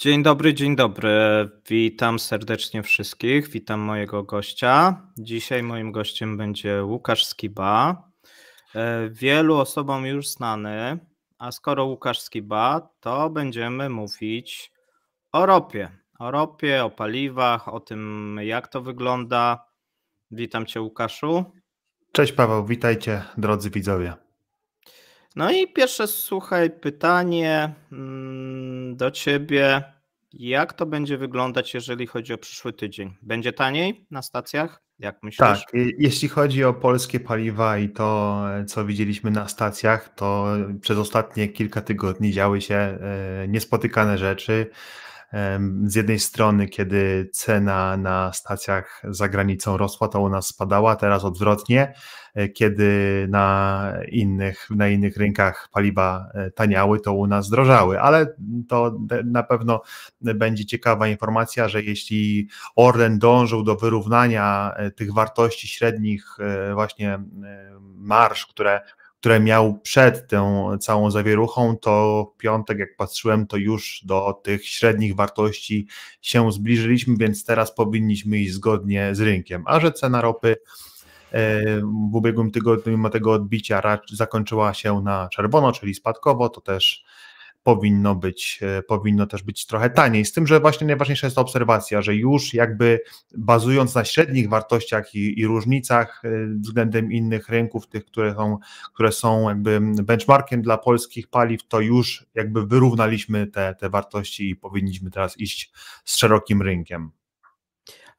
Dzień dobry, dzień dobry. Witam serdecznie wszystkich. Witam mojego gościa. Dzisiaj moim gościem będzie Łukasz Skiba. E, wielu osobom już znany, a skoro Łukasz Skiba, to będziemy mówić o ropie. O ropie, o paliwach, o tym jak to wygląda. Witam Cię Łukaszu. Cześć Paweł, witajcie drodzy widzowie. No i pierwsze, słuchaj, pytanie mm, do ciebie. Jak to będzie wyglądać, jeżeli chodzi o przyszły tydzień? Będzie taniej na stacjach? Jak myślisz? Tak, jeśli chodzi o polskie paliwa i to, co widzieliśmy na stacjach, to przez ostatnie kilka tygodni działy się e, niespotykane rzeczy. Z jednej strony, kiedy cena na stacjach za granicą rosła, to u nas spadała, teraz odwrotnie, e, kiedy na innych, na innych rynkach paliwa e, taniały, to u nas drożały, ale to na pewno będzie ciekawa informacja, że jeśli Orlen dążył do wyrównania e, tych wartości średnich właśnie marsz, które które miał przed tą całą zawieruchą, to piątek, jak patrzyłem, to już do tych średnich wartości się zbliżyliśmy, więc teraz powinniśmy iść zgodnie z rynkiem. A że cena ropy e, w ubiegłym tygodniu, mimo tego odbicia, zakończyła się na czerwono, czyli spadkowo, to też powinno być, e, powinno też być trochę taniej. Z tym, że właśnie najważniejsza jest ta obserwacja, że już jakby bazując na średnich wartościach i, i różnicach e, względem innych rynków, tych, które są, które są jakby benchmarkiem dla polskich paliw, to już jakby wyrównaliśmy te, te wartości i powinniśmy teraz iść z szerokim rynkiem.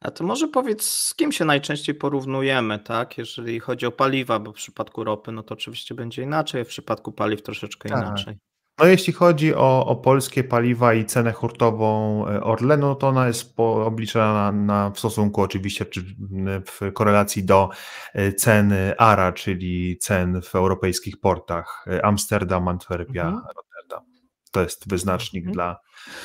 A to może powiedz, z kim się najczęściej porównujemy, tak? Jeżeli chodzi o paliwa, bo w przypadku ropy, no to oczywiście będzie inaczej, w przypadku paliw troszeczkę tak. inaczej. No jeśli chodzi o, o polskie paliwa i cenę hurtową e, Orlenu, to ona jest obliczana na, w stosunku oczywiście czy w korelacji do e, ceny ARA, czyli cen w europejskich portach e, Amsterdam, Antwerpia, mhm. Rotterdam. To jest wyznacznik mhm. dla,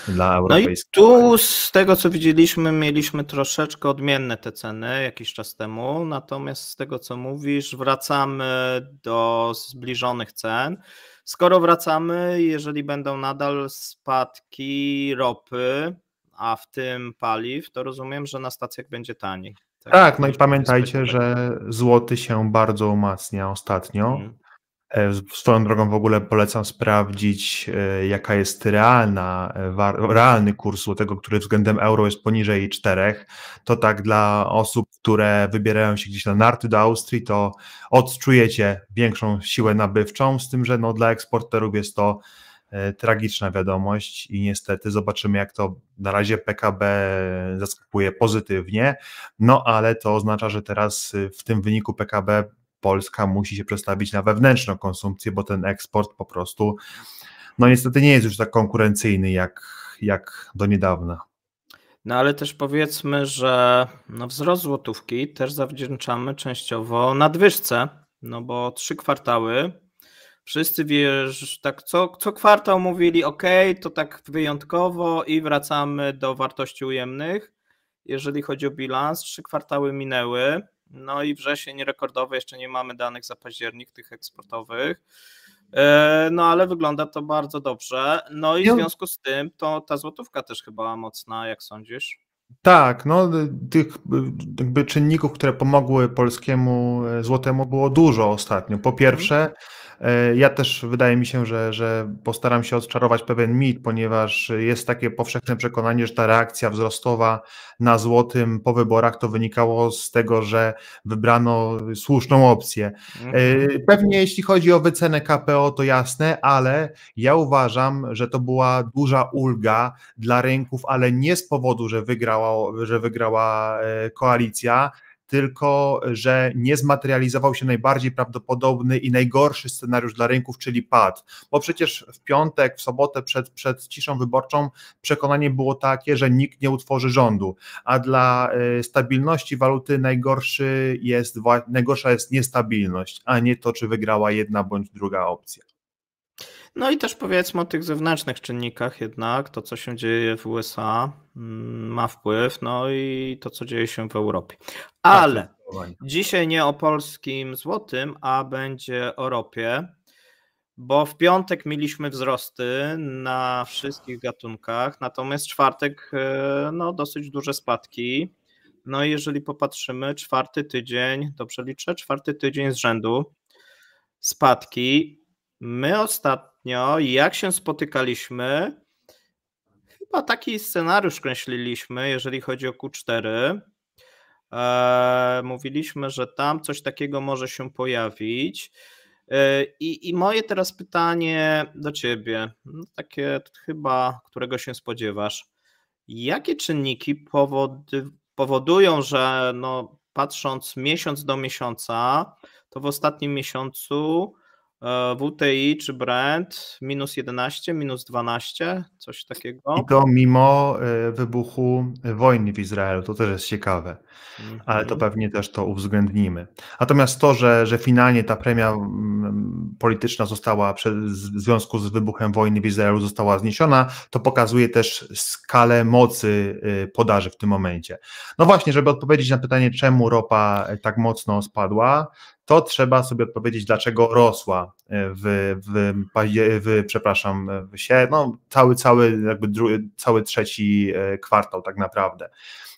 dla europejskich. No i tu z tego co widzieliśmy, mieliśmy troszeczkę odmienne te ceny jakiś czas temu, natomiast z tego co mówisz, wracamy do zbliżonych cen. Skoro wracamy, jeżeli będą nadal spadki ropy, a w tym paliw, to rozumiem, że na stacjach będzie taniej. Tak, tak no i pamiętajcie, że złoty się bardzo umacnia ostatnio. Mhm. E, swoją drogą w ogóle polecam sprawdzić, e, jaka jest realna, e, realny kurs złotego, który względem euro jest poniżej 4. To tak dla osób, które wybierają się gdzieś na narty do Austrii, to odczujecie większą siłę nabywczą, z tym, że no, dla eksporterów jest to tragiczna wiadomość i niestety zobaczymy, jak to na razie PKB zaskakuje pozytywnie, no ale to oznacza, że teraz w tym wyniku PKB Polska musi się przestawić na wewnętrzną konsumpcję, bo ten eksport po prostu, no niestety nie jest już tak konkurencyjny jak, jak do niedawna. No ale też powiedzmy, że no wzrost złotówki też zawdzięczamy częściowo nadwyżce, no bo trzy kwartały, wszyscy wiesz, tak co, co kwartał mówili, ok, to tak wyjątkowo i wracamy do wartości ujemnych. Jeżeli chodzi o bilans, trzy kwartały minęły, no i wrzesień rekordowy, jeszcze nie mamy danych za październik tych eksportowych. E, no ale wygląda to bardzo dobrze. No i w związku z tym to ta złotówka też chyba mocna, jak sądzisz? Tak, no y, tych y, jakby czynników, które pomogły polskiemu e, złotemu było dużo ostatnio. Po mhm. pierwsze, e, ja też wydaje mi się, że, że postaram się odczarować pewien mit, ponieważ jest takie powszechne przekonanie, że ta reakcja wzrostowa na złotym po wyborach to wynikało z tego, że wybrano słuszną opcję. E, mhm. Pewnie jeśli chodzi o wycenę KPO, to jasne, ale ja uważam, że to była duża ulga dla rynków, ale nie z powodu, że wygrał wygrała, że wygrała e, koalicja, tylko że nie zmaterializował się najbardziej prawdopodobny i najgorszy scenariusz dla rynków, czyli pad. Bo przecież w piątek, w sobotę przed, przed ciszą wyborczą przekonanie było takie, że nikt nie utworzy rządu, a dla e, stabilności waluty najgorszy jest, najgorsza jest niestabilność, a nie to, czy wygrała jedna bądź druga opcja. No i też powiedzmy o tych zewnętrznych czynnikach jednak, to co się dzieje w USA mm, ma wpływ, no i to co dzieje się w Europie. Tak, Ale dzisiaj nie o polskim złotym, a będzie o ropie, bo w piątek mieliśmy wzrosty na wszystkich gatunkach, natomiast czwartek e, no dosyć duże spadki. No i jeżeli popatrzymy, czwarty tydzień, dobrze liczę, czwarty tydzień z rzędu spadki My ostatnio, jak się spotykaliśmy, chyba taki scenariusz kreśliliśmy, jeżeli chodzi o Q4. Eee, mówiliśmy, że tam coś takiego może się pojawić. E, I, I moje teraz pytanie do ciebie, no takie chyba, którego się spodziewasz. Jakie czynniki powody, powodują, że no, patrząc miesiąc do miesiąca, to w ostatnim miesiącu E, WTI czy Brent minus 11, minus 12, coś takiego. I to mimo e, wybuchu wojny w Izraelu, to też jest ciekawe, mhm. ale to mhm. pewnie też to uwzględnimy. Natomiast to, że, że finalnie ta premia mm, polityczna została przed, w związku z wybuchem wojny w Izraelu została zniesiona, to pokazuje też skalę mocy y, podaży w tym momencie. No właśnie, żeby odpowiedzieć na pytanie, czemu ropa e, tak mocno spadła, to trzeba sobie odpowiedzieć, dlaczego rosła e, w, w, w przepraszam, w się, no, cały, cały, jakby dru, cały trzeci e, kwartał tak naprawdę.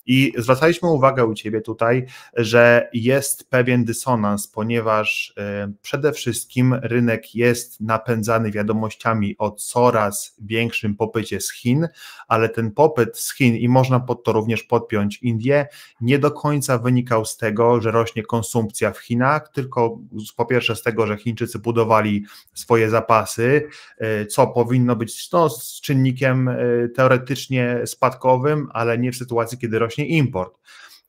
I zwracaliśmy uwagę u Ciebie tutaj, że jest pewien dysonans, ponieważ e, przede wszystkim rynek jest napędzany wiadomościami o coraz większym popycie z Chin, ale ten popyt z Chin, i można pod to również podpiąć Indie, nie do końca wynikał z tego, że rośnie konsumpcja w Chinach, tylko po pierwsze z tego, że Chińczycy budowali swoje zapasy, e, co powinno być no, czynnikiem e, teoretycznie spadkowym, ale nie w sytuacji, kiedy rośnie właśnie import.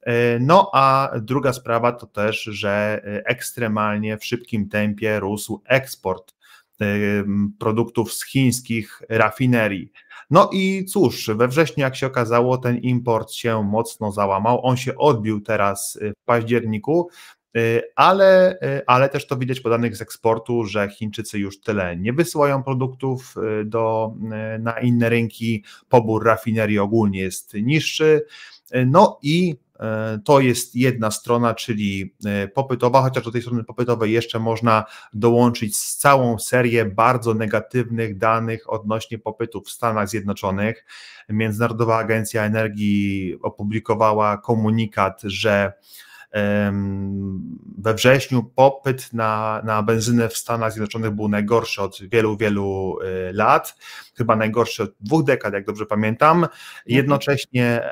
E, no a druga sprawa to też, że ekstremalnie w szybkim tempie rósł eksport e, produktów z chińskich rafinerii. No i cóż, we wrześniu, jak się okazało, ten import się mocno załamał. On się odbił teraz w październiku, Y, ale, y, ale też to widać po danych z eksportu, że Chińczycy już tyle nie wysyłają produktów y, do, na inne rynki, pobór rafinerii ogólnie jest niższy. No i to jest jedna strona, czyli popytowa, chociaż do tej strony popytowej jeszcze można dołączyć całą serię bardzo negatywnych danych odnośnie popytu w Stanach Zjednoczonych. Międzynarodowa Agencja Energii opublikowała komunikat, że we wrześniu popyt na, na benzynę w Stanach Zjednoczonych był najgorszy od wielu, wielu y, lat, chyba najgorszy od dwóch dekad, jak dobrze pamiętam. Mhm. Jednocześnie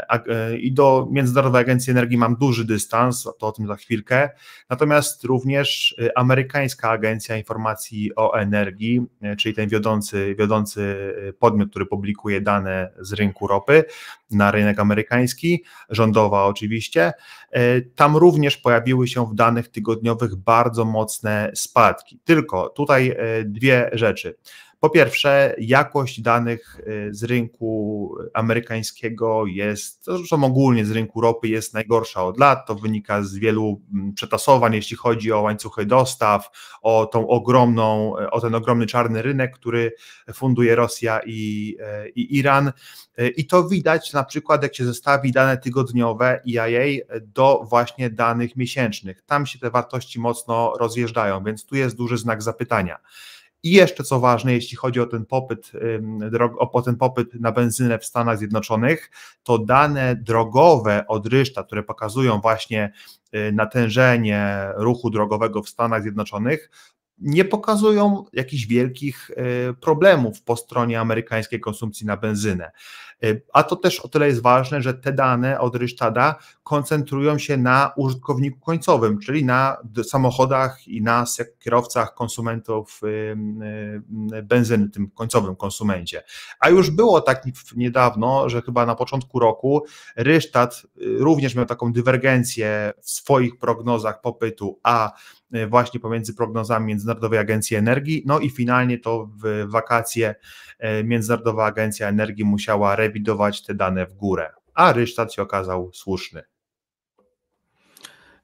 y, i do Międzynarodowej Agencji Energii mam duży dystans, to o tym za chwilkę. Natomiast również y, amerykańska Agencja Informacji o Energii, czyli ten wiodący, wiodący podmiot, który publikuje dane z rynku ropy na rynek amerykański, rządowa oczywiście, E, tam również pojawiły się w danych tygodniowych bardzo mocne spadki. Tylko tutaj e, dwie rzeczy. Po pierwsze, jakość danych y, z rynku amerykańskiego jest, zresztą ogólnie z rynku ropy jest najgorsza od lat. To wynika z wielu mm, przetasowań, jeśli chodzi o łańcuchy dostaw, o tą ogromną, e, o ten ogromny czarny rynek, który funduje Rosja i, e, i Iran. E, I to widać na przykład, jak się zestawi dane tygodniowe IIA do właśnie danych miesięcznych. Tam się te wartości mocno rozjeżdżają, więc tu jest duży znak zapytania. I jeszcze co ważne, jeśli chodzi o ten popyt, o ten popyt na benzynę w Stanach Zjednoczonych, to dane drogowe od Ryszta, które pokazują właśnie y, natężenie ruchu drogowego w Stanach Zjednoczonych, nie pokazują jakichś wielkich e, problemów po stronie amerykańskiej konsumpcji na benzynę. E, a to też o tyle jest ważne, że te dane od Rysztada koncentrują się na użytkowniku końcowym, czyli na samochodach i nas, jak kierowcach, konsumentów e, benzyny, tym końcowym konsumencie. A już było tak niedawno, że chyba na początku roku Rysztad również miał taką dywergencję w swoich prognozach popytu, a E, właśnie pomiędzy prognozami Międzynarodowej Agencji Energii. No i finalnie to w wakacje e, Międzynarodowa Agencja Energii musiała rewidować te dane w górę, a rysztat się okazał słuszny.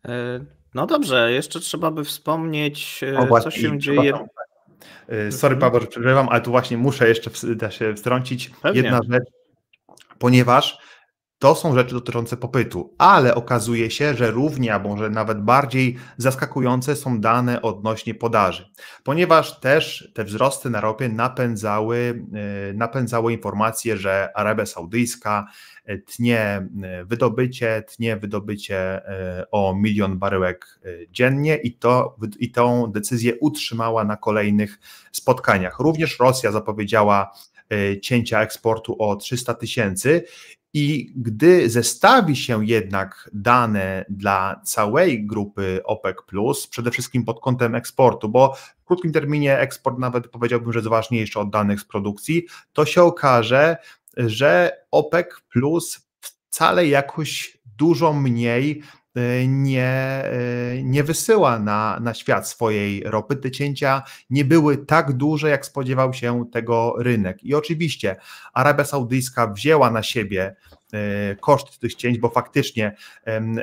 E, no dobrze, jeszcze trzeba by wspomnieć, o, właśnie, co się dzieje. Tak. Sorry, mhm. Paweł, że przerywam, ale tu właśnie muszę jeszcze da się wtrącić. Pewnie. Jedna rzecz, ponieważ to są rzeczy dotyczące popytu, ale okazuje się, że równie, a może nawet bardziej zaskakujące są dane odnośnie podaży, ponieważ też te wzrosty na ropie napędzały, e, napędzały informacje, że Arabia Saudyjska e, tnie e, wydobycie, tnie wydobycie o milion baryłek dziennie i, to, i tą decyzję utrzymała na kolejnych spotkaniach. Również Rosja zapowiedziała cięcia eksportu o 300 tysięcy i gdy zestawi się jednak dane dla całej grupy OPEC, przede wszystkim pod kątem eksportu, bo w krótkim terminie eksport nawet powiedziałbym, że jest ważniejszy od danych z produkcji, to się okaże, że OPEC wcale jakoś dużo mniej nie, e, nie wysyła na, na świat swojej ropy. Te cięcia nie były tak duże, jak spodziewał się tego rynek. I oczywiście Arabia Saudyjska wzięła na siebie E, koszt tych cięć, bo faktycznie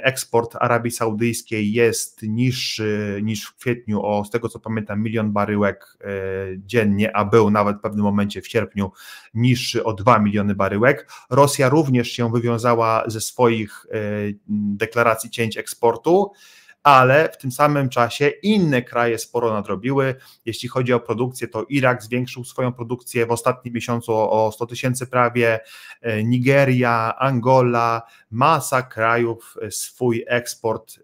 eksport Arabii Saudyjskiej jest niższy niż w kwietniu o, z tego co pamiętam, milion baryłek e, dziennie, a był nawet w pewnym momencie w sierpniu niższy o 2 miliony baryłek. Rosja również się wywiązała ze swoich e, deklaracji cięć eksportu ale w tym samym czasie inne kraje sporo nadrobiły. Jeśli chodzi o produkcję, to Irak zwiększył swoją produkcję w ostatnim miesiącu o 100 tysięcy prawie, e, Nigeria, Angola, masa krajów swój eksport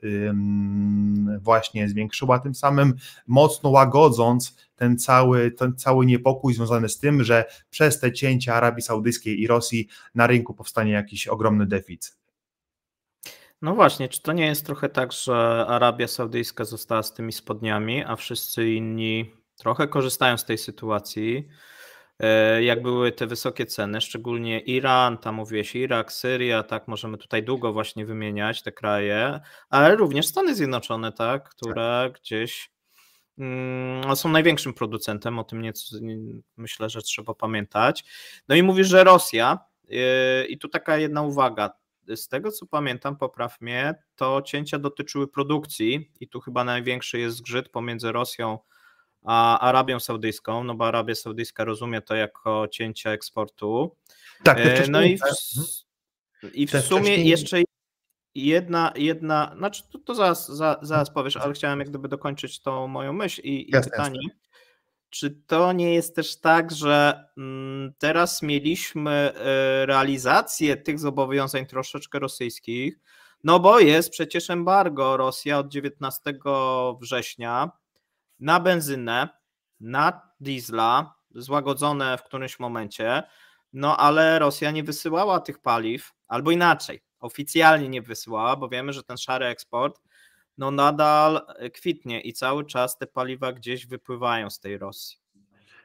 właśnie zwiększyła, tym samym mocno łagodząc ten cały, ten cały niepokój związany z tym, że przez te cięcia Arabii Saudyjskiej i Rosji na rynku powstanie jakiś ogromny deficyt. No właśnie, czy to nie jest trochę tak, że Arabia Saudyjska została z tymi spodniami, a wszyscy inni trochę korzystają z tej sytuacji? E, jak były te wysokie ceny, szczególnie Iran, tam mówiłeś Irak, Syria, tak możemy tutaj długo właśnie wymieniać te kraje, ale również Stany Zjednoczone, tak, które tak. gdzieś mm, no, są największym producentem, o tym nieco myślę, że trzeba pamiętać. No i mówisz, że Rosja, e, i tu taka jedna uwaga z tego co pamiętam, popraw mnie, to cięcia dotyczyły produkcji i tu chyba największy jest zgrzyt pomiędzy Rosją a Arabią Saudyjską, no bo Arabia Saudyjska rozumie to jako cięcia eksportu. Tak, wcześniej... no i w, mhm. i w sumie jeszcze jedna, jedna znaczy to, to zaraz, zaraz powiesz, ale chciałem jak gdyby dokończyć tą moją myśl i, i jasne, pytanie. Jasne. Czy to nie jest też tak, że mm, teraz mieliśmy e, realizację tych zobowiązań troszeczkę rosyjskich? No bo jest przecież embargo Rosja od 19 września na benzynę, na diesla, złagodzone w którymś momencie, no ale Rosja nie wysyłała tych paliw, albo inaczej, oficjalnie nie wysyłała, bo wiemy, że ten szary eksport no nadal e, kwitnie i cały czas te paliwa gdzieś wypływają z tej Rosji.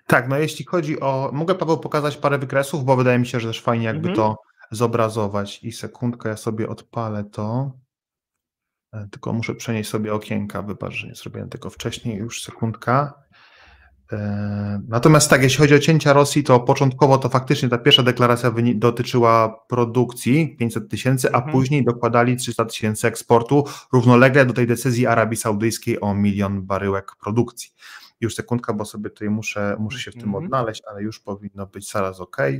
Tak, no jeśli chodzi o. Mogę Paweł pokazać parę wykresów, bo wydaje mi się, że też fajnie jakby mhm. to zobrazować. I sekundkę, ja sobie odpalę to. E, tylko muszę przenieść sobie okienka. Wybacz, że nie zrobiłem tego wcześniej. Już sekundka. E, natomiast tak, jeśli chodzi o cięcia Rosji, to początkowo to faktycznie ta pierwsza deklaracja dotyczyła produkcji 500 tysięcy, a mhm. później dokładali 300 tysięcy eksportu, równolegle do tej decyzji Arabii Saudyjskiej o milion baryłek produkcji. Już sekundka, bo sobie tutaj muszę, muszę się w tym mhm. odnaleźć, ale już powinno być zaraz ok. E,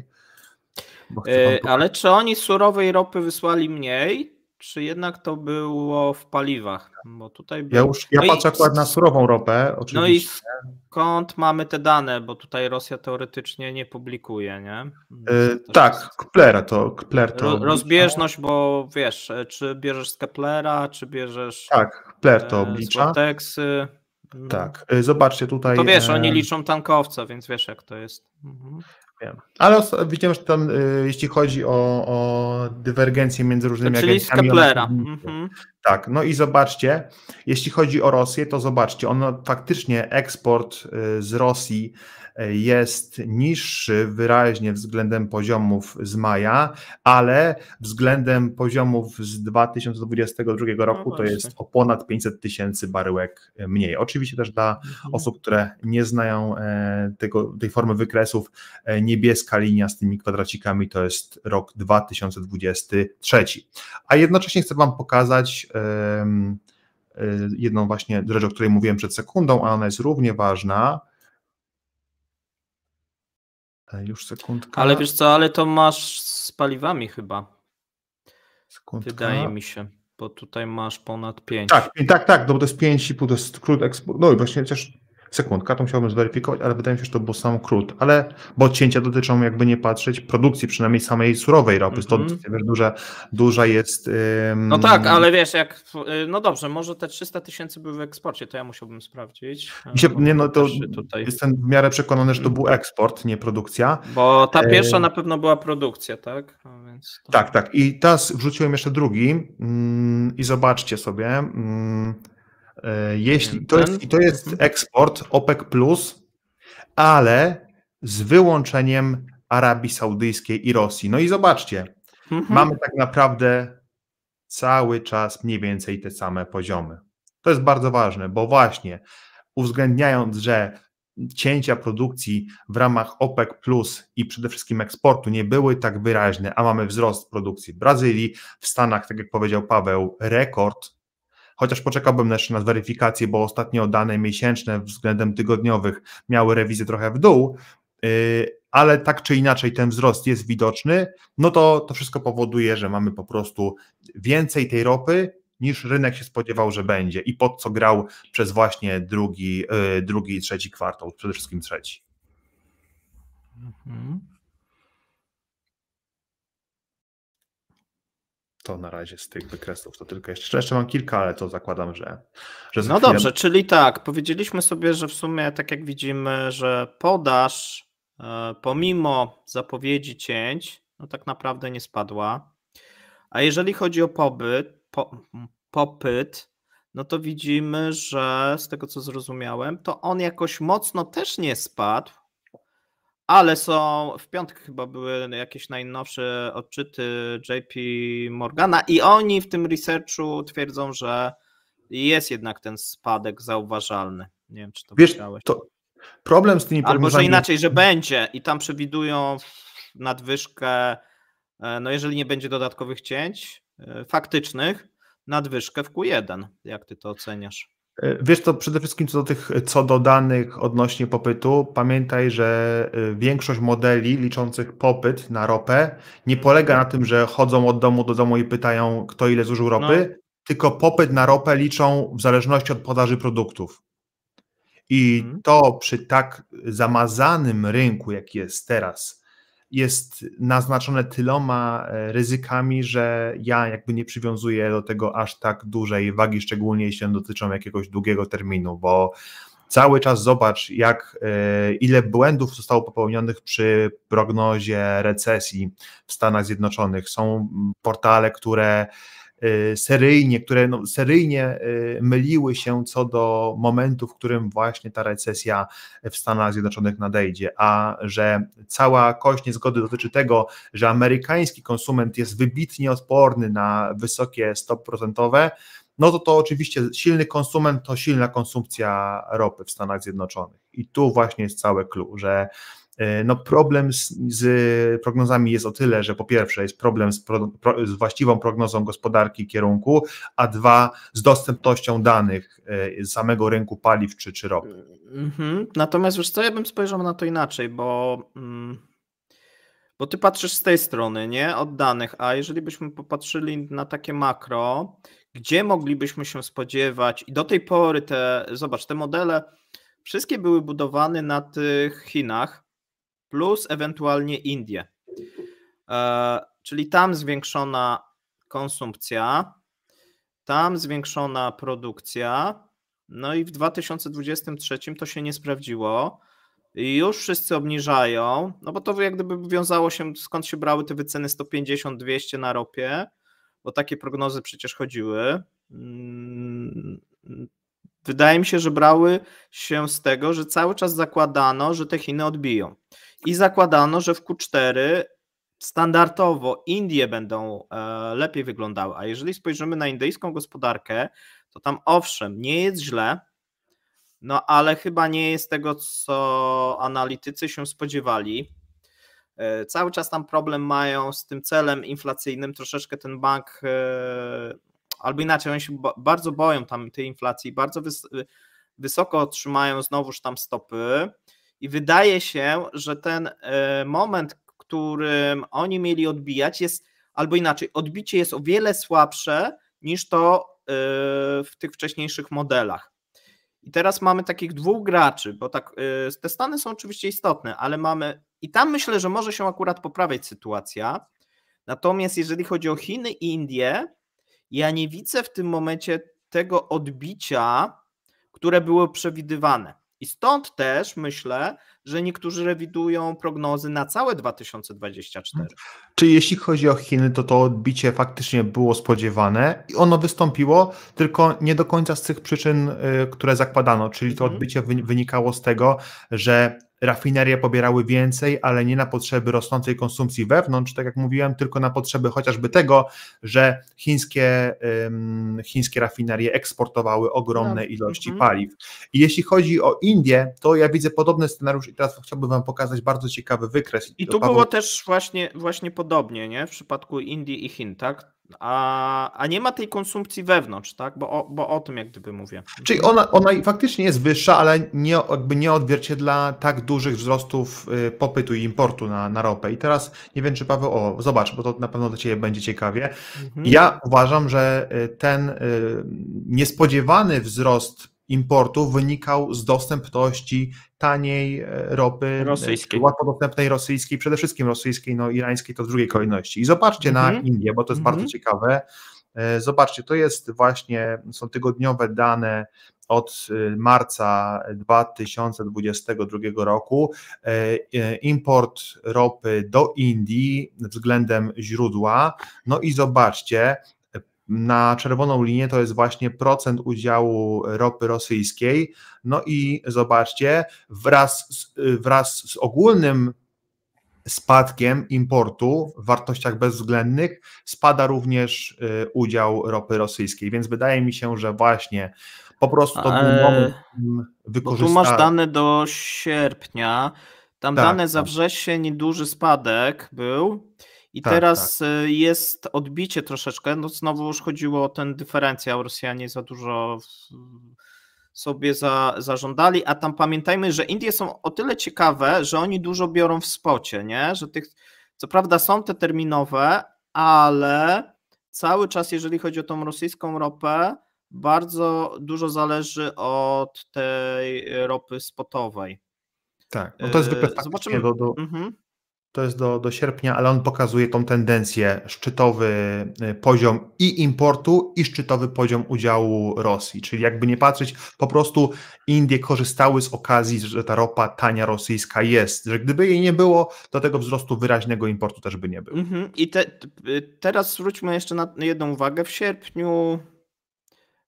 yy, ale czy oni surowej ropy wysłali mniej? czy jednak to było w paliwach? Bo tutaj był... Ja już ja no patrzę i... akurat na surową ropę. Oczywiście. No i skąd mamy te dane? Bo tutaj Rosja teoretycznie nie publikuje, nie? Yy, tak, jest... to, Kpler to. Rozbieżność, bo wiesz, e, czy bierzesz z Keplera, czy bierzesz. Tak, Kpler to e, oblicza. Z Tak, mhm. zobaczcie tutaj. To wiesz, oni liczą tankowca, więc wiesz jak to jest. Mhm. Ale widziałem, że tam, y, jeśli chodzi o, o dywergencję między różnymi czyli agencjami. Czyli Keplera. Mhm. Tak, no i zobaczcie, jeśli chodzi o Rosję, to zobaczcie, ono faktycznie eksport y, z Rosji jest niższy wyraźnie względem poziomów z maja, ale względem poziomów z 2022 no roku no to jest o ponad 500 tysięcy baryłek mniej. Oczywiście też dla mhm. osób, które nie znają e, tego, tej formy wykresów, e, niebieska linia z tymi kwadracikami to jest rok 2023. A jednocześnie chcę Wam pokazać e, jedną właśnie rzecz, o której mówiłem przed sekundą, a ona jest równie ważna, E, już sekundka. Ale wiesz co, ale to masz z paliwami chyba. Sekundka. Wydaje mi się, bo tutaj masz ponad 5. Tak, tak, tak, no bo to jest 5,5, to jest krót eksport. No i właśnie chociaż sekundka, to musiałbym zweryfikować, ale wydaje mi się, że to był sam krót, ale, bo cięcia dotyczą, jakby nie patrzeć, produkcji, przynajmniej samej surowej ropy, stąd mm -hmm. wiesz, duża, duża jest... Ym... No tak, ale wiesz, jak, y, no dobrze, może te 300 tysięcy były w eksporcie, to ja musiałbym sprawdzić. się, nie, no to tutaj... jestem w miarę przekonany, że to był eksport, nie produkcja. Bo ta pierwsza e... na pewno była produkcja, tak? To... Tak, tak. I teraz wrzuciłem jeszcze drugi mm, i zobaczcie sobie. Mm, E, jeśli, to, jest, to jest eksport OPEC, plus, ale z wyłączeniem Arabii Saudyjskiej i Rosji. No i zobaczcie, mhm. mamy tak naprawdę cały czas mniej więcej te same poziomy. To jest bardzo ważne, bo właśnie uwzględniając, że cięcia produkcji w ramach OPEC plus i przede wszystkim eksportu nie były tak wyraźne, a mamy wzrost produkcji w Brazylii, w Stanach, tak jak powiedział Paweł, rekord chociaż poczekałbym jeszcze na weryfikację, bo ostatnio dane miesięczne względem tygodniowych miały rewizję trochę w dół, y, ale tak czy inaczej ten wzrost jest widoczny, no to to wszystko powoduje, że mamy po prostu więcej tej ropy niż rynek się spodziewał, że będzie i pod co grał przez właśnie drugi, y, drugi i trzeci kwartał, przede wszystkim trzeci. Mhm. to na razie z tych wykresów to tylko jeszcze. Jeszcze mam kilka, ale to zakładam, że. że no chwilę... dobrze, czyli tak, powiedzieliśmy sobie, że w sumie tak jak widzimy, że podaż e, pomimo zapowiedzi cięć, no tak naprawdę nie spadła. A jeżeli chodzi o pobyt, po, popyt, no to widzimy, że z tego co zrozumiałem, to on jakoś mocno też nie spadł, ale są, w piątek chyba były jakieś najnowsze odczyty JP Morgana i oni w tym researchu twierdzą, że jest jednak ten spadek zauważalny. Nie wiem, czy to Wiesz, widziałeś. To problem z tymi Albo, problemami... że inaczej, że będzie i tam przewidują nadwyżkę, e, no jeżeli nie będzie dodatkowych cięć e, faktycznych, nadwyżkę w Q1. Jak ty to oceniasz? E, wiesz to przede wszystkim co do tych, co do danych odnośnie popytu, pamiętaj, że e, większość modeli liczących popyt na ropę nie mhm. polega na tym, że chodzą od domu do domu i pytają, kto ile zużył no. ropy, no. tylko popyt na ropę liczą w zależności od podaży produktów. I mhm. to przy tak zamazanym rynku, jaki jest teraz, jest naznaczone tyloma e, ryzykami, że ja jakby nie przywiązuję do tego aż tak dużej wagi, szczególnie jeśli dotyczą jakiegoś długiego terminu, bo cały czas zobacz, jak e, ile błędów zostało popełnionych przy prognozie recesji w Stanach Zjednoczonych. Są portale, które Y, seryjnie, które no, seryjnie y, myliły się co do momentu, w którym właśnie ta recesja w Stanach Zjednoczonych nadejdzie, a że cała kość niezgody dotyczy tego, że amerykański konsument jest wybitnie odporny na wysokie stopy procentowe, no to to oczywiście silny konsument to silna konsumpcja ropy w Stanach Zjednoczonych. I tu właśnie jest cały klucz, że E, no problem z, z, prognozami jest o tyle, że po pierwsze jest problem z, pro, pro, z, właściwą prognozą gospodarki kierunku, a dwa z dostępnością danych e, z samego rynku paliw czy, czy ropy. Mhm. Natomiast już co, ja bym spojrzał na to inaczej, bo, mm, bo ty patrzysz z tej strony, nie? Od danych, a jeżeli byśmy popatrzyli na takie makro, gdzie moglibyśmy się spodziewać i do tej pory te, zobacz, te modele wszystkie były budowane na tych Chinach, plus ewentualnie Indie. E, czyli tam zwiększona konsumpcja, tam zwiększona produkcja. No i w 2023 to się nie sprawdziło. I już wszyscy obniżają, no bo to jak gdyby wiązało się, skąd się brały te wyceny 150-200 na ropie, bo takie prognozy przecież chodziły. Mm, wydaje mi się, że brały się z tego, że cały czas zakładano, że te Chiny odbiją i zakładano, że w Q4 standardowo Indie będą e, lepiej wyglądały. A jeżeli spojrzymy na indyjską gospodarkę, to tam owszem, nie jest źle, no ale chyba nie jest tego, co analitycy się spodziewali. E, cały czas tam problem mają z tym celem inflacyjnym. Troszeczkę ten bank, e, albo inaczej, oni się bardzo boją tam tej inflacji, bardzo wys- wysoko otrzymają znowuż tam stopy. I wydaje się, że ten e, moment, którym oni mieli odbijać, jest albo inaczej, odbicie jest o wiele słabsze niż to e, w tych wcześniejszych modelach. I teraz mamy takich dwóch graczy, bo tak, e, te stany są oczywiście istotne, ale mamy. I tam myślę, że może się akurat poprawiać sytuacja. Natomiast jeżeli chodzi o Chiny i Indie, ja nie widzę w tym momencie tego odbicia, które było przewidywane. I stąd też myślę, że niektórzy rewidują prognozy na całe 2024. Mhm. Czy jeśli chodzi o Chiny, to to odbicie faktycznie było spodziewane i ono wystąpiło, tylko nie do końca z tych przyczyn, y, które zakładano, czyli to mhm. odbicie wynikało z tego, że rafinerie pobierały więcej, ale nie na potrzeby rosnącej konsumpcji wewnątrz, tak jak mówiłem, tylko na potrzeby chociażby tego, że chińskie, chińskie rafinerie eksportowały ogromne ilości mhm. paliw. I jeśli chodzi o Indię, to ja widzę podobny scenariusz i teraz chciałbym Wam pokazać bardzo ciekawy wykres. I tu Paweł... było też właśnie, właśnie podobnie, nie? W przypadku Indii i Chin, tak? a, a nie ma tej konsumpcji wewnątrz, tak? Bo o, bo o tym jak gdyby mówię. Czyli ona, ona faktycznie jest wyższa, ale nie, jakby nie odzwierciedla tak dużych wzrostów y, popytu i importu na, na ropę. I teraz nie wiem, czy Paweł, o, zobacz, bo to na pewno dla Ciebie będzie ciekawie. Mhm. Ja uważam, że y, ten y, niespodziewany wzrost importu wynikał z dostępności taniej e, ropy e, rosyjskiej. łatwo dostępnej rosyjskiej, przede wszystkim rosyjskiej, no irańskiej to w drugiej kolejności. I zobaczcie na mhm. Indię, bo to jest bardzo mhm. ciekawe. E, zobaczcie, to jest właśnie, są tygodniowe dane od marca 2022 roku. Import ropy do Indii względem źródła. No i zobaczcie, na czerwoną linię to jest właśnie procent udziału ropy rosyjskiej. No i zobaczcie, wraz z, wraz z ogólnym spadkiem importu w wartościach bezwzględnych spada również y, udział ropy rosyjskiej. Więc wydaje mi się, że właśnie po prostu to eee, wykorzystanie. Tu masz dane do sierpnia. Tam tak. dane tak. za wrzesień duży spadek był. I tak, tak. teraz tak. jest odbicie troszeczkę, no znowu już chodziło o ten dyferencjał, Rosjanie za dużo sobie za, zażądali, a tam pamiętajmy, że Indie są o tyle ciekawe, że oni dużo biorą w spocie, nie? Że tych, co prawda są te terminowe, ale cały czas, jeżeli chodzi o tą rosyjską ropę, bardzo dużo zależy od tej ropy spotowej. Tak, no to jest zwykle y, faktycznie Zobaczymy. do, do, mhm to jest do, do sierpnia, ale on pokazuje tą tendencję, szczytowy y, poziom i importu, i szczytowy poziom udziału Rosji. Czyli jakby nie patrzeć, po prostu Indie korzystały z okazji, że ta ropa tania rosyjska jest, że gdyby jej nie było, to tego wzrostu wyraźnego importu też by nie było. Mhm. I te, y, teraz zwróćmy jeszcze na jedną uwagę. W sierpniu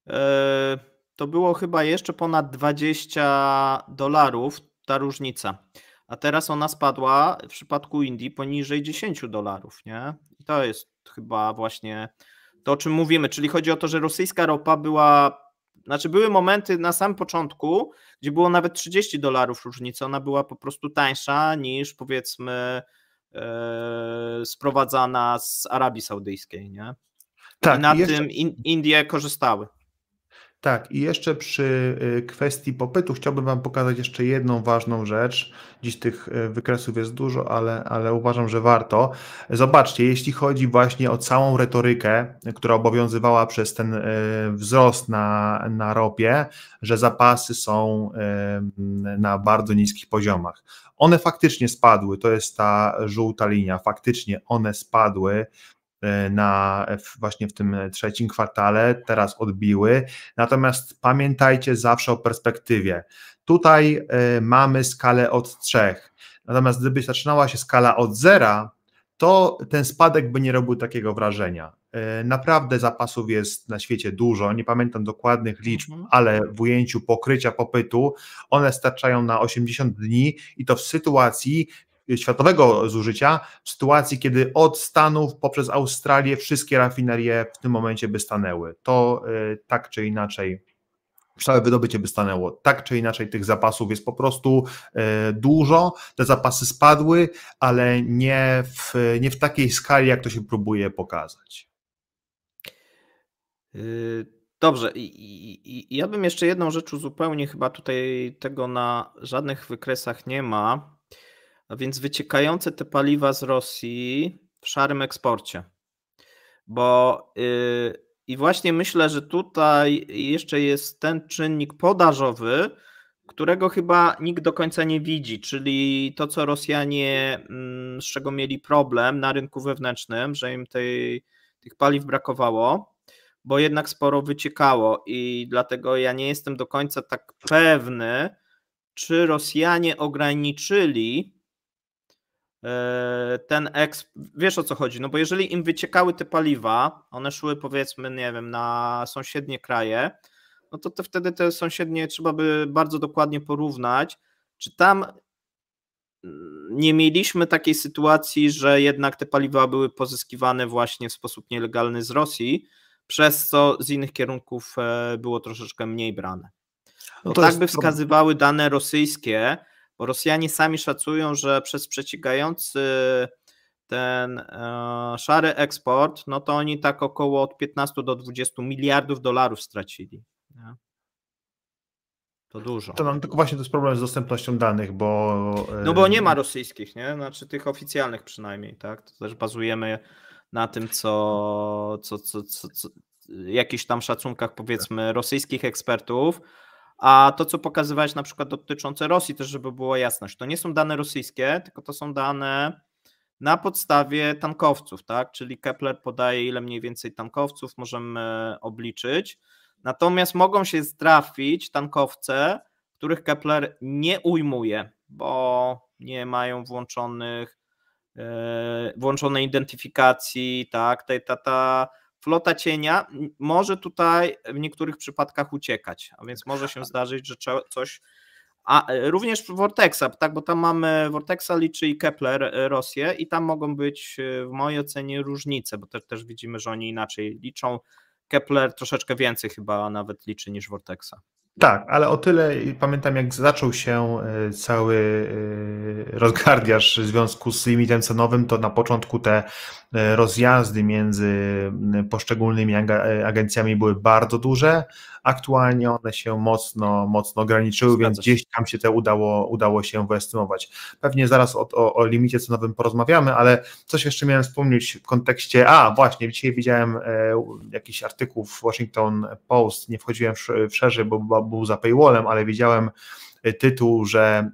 yy, to było chyba jeszcze ponad 20 dolarów ta różnica a teraz ona spadła w przypadku Indii poniżej 10 dolarów, nie? I to jest chyba właśnie to, o czym mówimy, czyli chodzi o to, że rosyjska ropa była, znaczy były momenty na samym początku, gdzie było nawet 30 dolarów różnicy, ona była po prostu tańsza niż powiedzmy yy, sprowadzana z Arabii Saudyjskiej, nie? Tak, I na jeszcze... tym Indie korzystały. Tak, i jeszcze przy y, kwestii popytu chciałbym Wam pokazać jeszcze jedną ważną rzecz. Dziś tych y, wykresów jest dużo, ale, ale uważam, że warto. Zobaczcie, jeśli chodzi właśnie o całą retorykę, która obowiązywała przez ten y, wzrost na, na ropie, że zapasy są na bardzo niskich poziomach. One faktycznie spadły, to jest ta żółta linia, faktycznie one spadły E, na właśnie w tym trzecim kwartale, teraz odbiły. Natomiast pamiętajcie zawsze o perspektywie. Tutaj e, mamy skalę od trzech. Natomiast gdyby zaczynała się skala od zera, to ten spadek by nie robił takiego wrażenia. E, naprawdę zapasów jest na świecie dużo, nie pamiętam dokładnych liczb, mhm. ale w ujęciu pokrycia popytu one starczają na 80 dni i to w sytuacji, światowego zużycia, w sytuacji, kiedy od Stanów poprzez Australię wszystkie rafinerie w tym momencie by stanęły. To y, tak czy inaczej całe wydobycie by stanęło. Tak czy inaczej tych zapasów jest po prostu y, dużo, te zapasy spadły, ale nie w, nie w takiej skali, jak to się próbuje pokazać. Y, dobrze, I, ja bym jeszcze jedną rzecz uzupełnił, chyba tutaj tego na żadnych wykresach nie ma, a więc wyciekające te paliwa z Rosji w szarym eksporcie. Bo yy, i właśnie myślę, że tutaj jeszcze jest ten czynnik podażowy, którego chyba nikt do końca nie widzi, czyli to, co Rosjanie, mm, z czego mieli problem na rynku wewnętrznym, że im tej, tych paliw brakowało, bo jednak sporo wyciekało i dlatego ja nie jestem do końca tak pewny, czy Rosjanie ograniczyli E, ten eks, wiesz o co chodzi, no bo jeżeli im wyciekały te paliwa, one szły powiedzmy, nie wiem, na sąsiednie kraje, no to, to wtedy te sąsiednie trzeba by bardzo dokładnie porównać, czy tam nie mieliśmy takiej sytuacji, że jednak te paliwa były pozyskiwane właśnie w sposób nielegalny z Rosji, przez co z innych kierunków e, było troszeczkę mniej brane. No tak by wskazywały dane rosyjskie, bo Rosjanie sami szacują, że przez przeciekający ten e, szary eksport, no to oni tak około od 15 do 20 miliardów dolarów stracili. Nie? To dużo. To mam tylko właśnie to jest problem z dostępnością danych, bo. E, no bo nie ma rosyjskich, nie? Znaczy tych oficjalnych przynajmniej, tak? To też bazujemy na tym, co, co, co, co, co jakichś tam szacunkach powiedzmy rosyjskich ekspertów, a to, co pokazywałeś na przykład dotyczące Rosji, też żeby była jasność, to nie są dane rosyjskie, tylko to są dane na podstawie tankowców, tak? Czyli Kepler podaje, ile mniej więcej tankowców możemy obliczyć. Natomiast mogą się trafić tankowce, których Kepler nie ujmuje, bo nie mają włączonych e, włączonej identyfikacji, tak, ta, ta, ta flota cienia może tutaj w niektórych przypadkach uciekać, a więc może się zdarzyć, że coś. A e, również Vortexa, tak, bo tam mamy Vortexa liczy i Kepler e, Rosję i tam mogą być e, w mojej ocenie różnice, bo też, też widzimy, że oni inaczej liczą. Kepler troszeczkę więcej chyba nawet liczy niż Vortexa. Tak, ale o tyle pamiętam, jak zaczął się y, cały y, rozgardiarz w związku z limitem cenowym, to na początku te y, rozjazdy między poszczególnymi agencjami były bardzo duże, Aktualnie one się mocno, mocno ograniczyły, Zgadza więc gdzieś tam się te udało, udało się wyestymować. Pewnie zaraz o, o, o limicie cenowym porozmawiamy, ale coś jeszcze miałem wspomnieć w kontekście, a właśnie, dzisiaj widziałem e, jakiś artykuł w Washington Post, nie wchodziłem w szerzej, bo był za paywallem, ale widziałem e, tytuł, że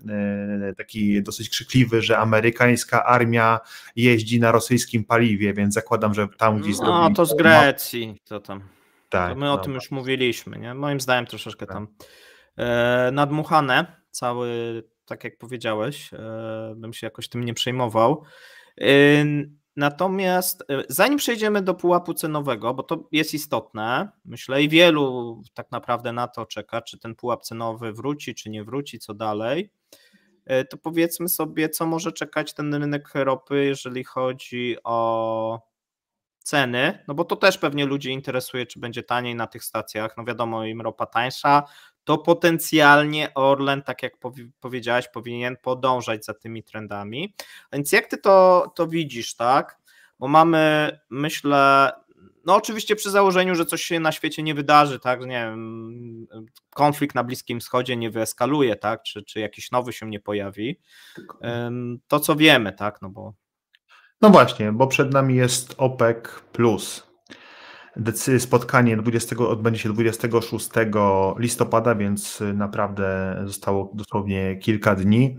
e, taki dosyć krzykliwy, że amerykańska armia jeździ na rosyjskim paliwie, więc zakładam, że tam gdzieś... No, to z Grecji, to tam... Tak. my o no tym już mówiliśmy, nie? Moim zdaniem troszeczkę tak. tam e, nadmuchane, cały, tak jak powiedziałeś, e, bym się jakoś tym nie przejmował. E, natomiast zanim przejdziemy do pułapu cenowego, bo to jest istotne, myślę i wielu tak naprawdę na to czeka, czy ten pułap cenowy wróci, czy nie wróci, co dalej, to powiedzmy sobie, co może czekać ten rynek ropy, jeżeli chodzi o ceny, no bo to też pewnie ludzi interesuje, czy będzie taniej na tych stacjach. No wiadomo, im ropa tańsza, to potencjalnie Orlen, tak jak powiedziałaś, powinien podążać za tymi trendami. Więc jak ty to, to widzisz, tak? Bo mamy, myślę, no oczywiście przy założeniu, że coś się na świecie nie wydarzy, tak, nie wiem, konflikt na Bliskim Wschodzie nie wyeskaluje, tak, czy, czy jakiś nowy się nie pojawi, to co wiemy, tak, no bo no właśnie, bo przed nami jest OPEC. Plus. spotkanie 20, odbędzie się 26 listopada, więc naprawdę zostało dosłownie kilka dni.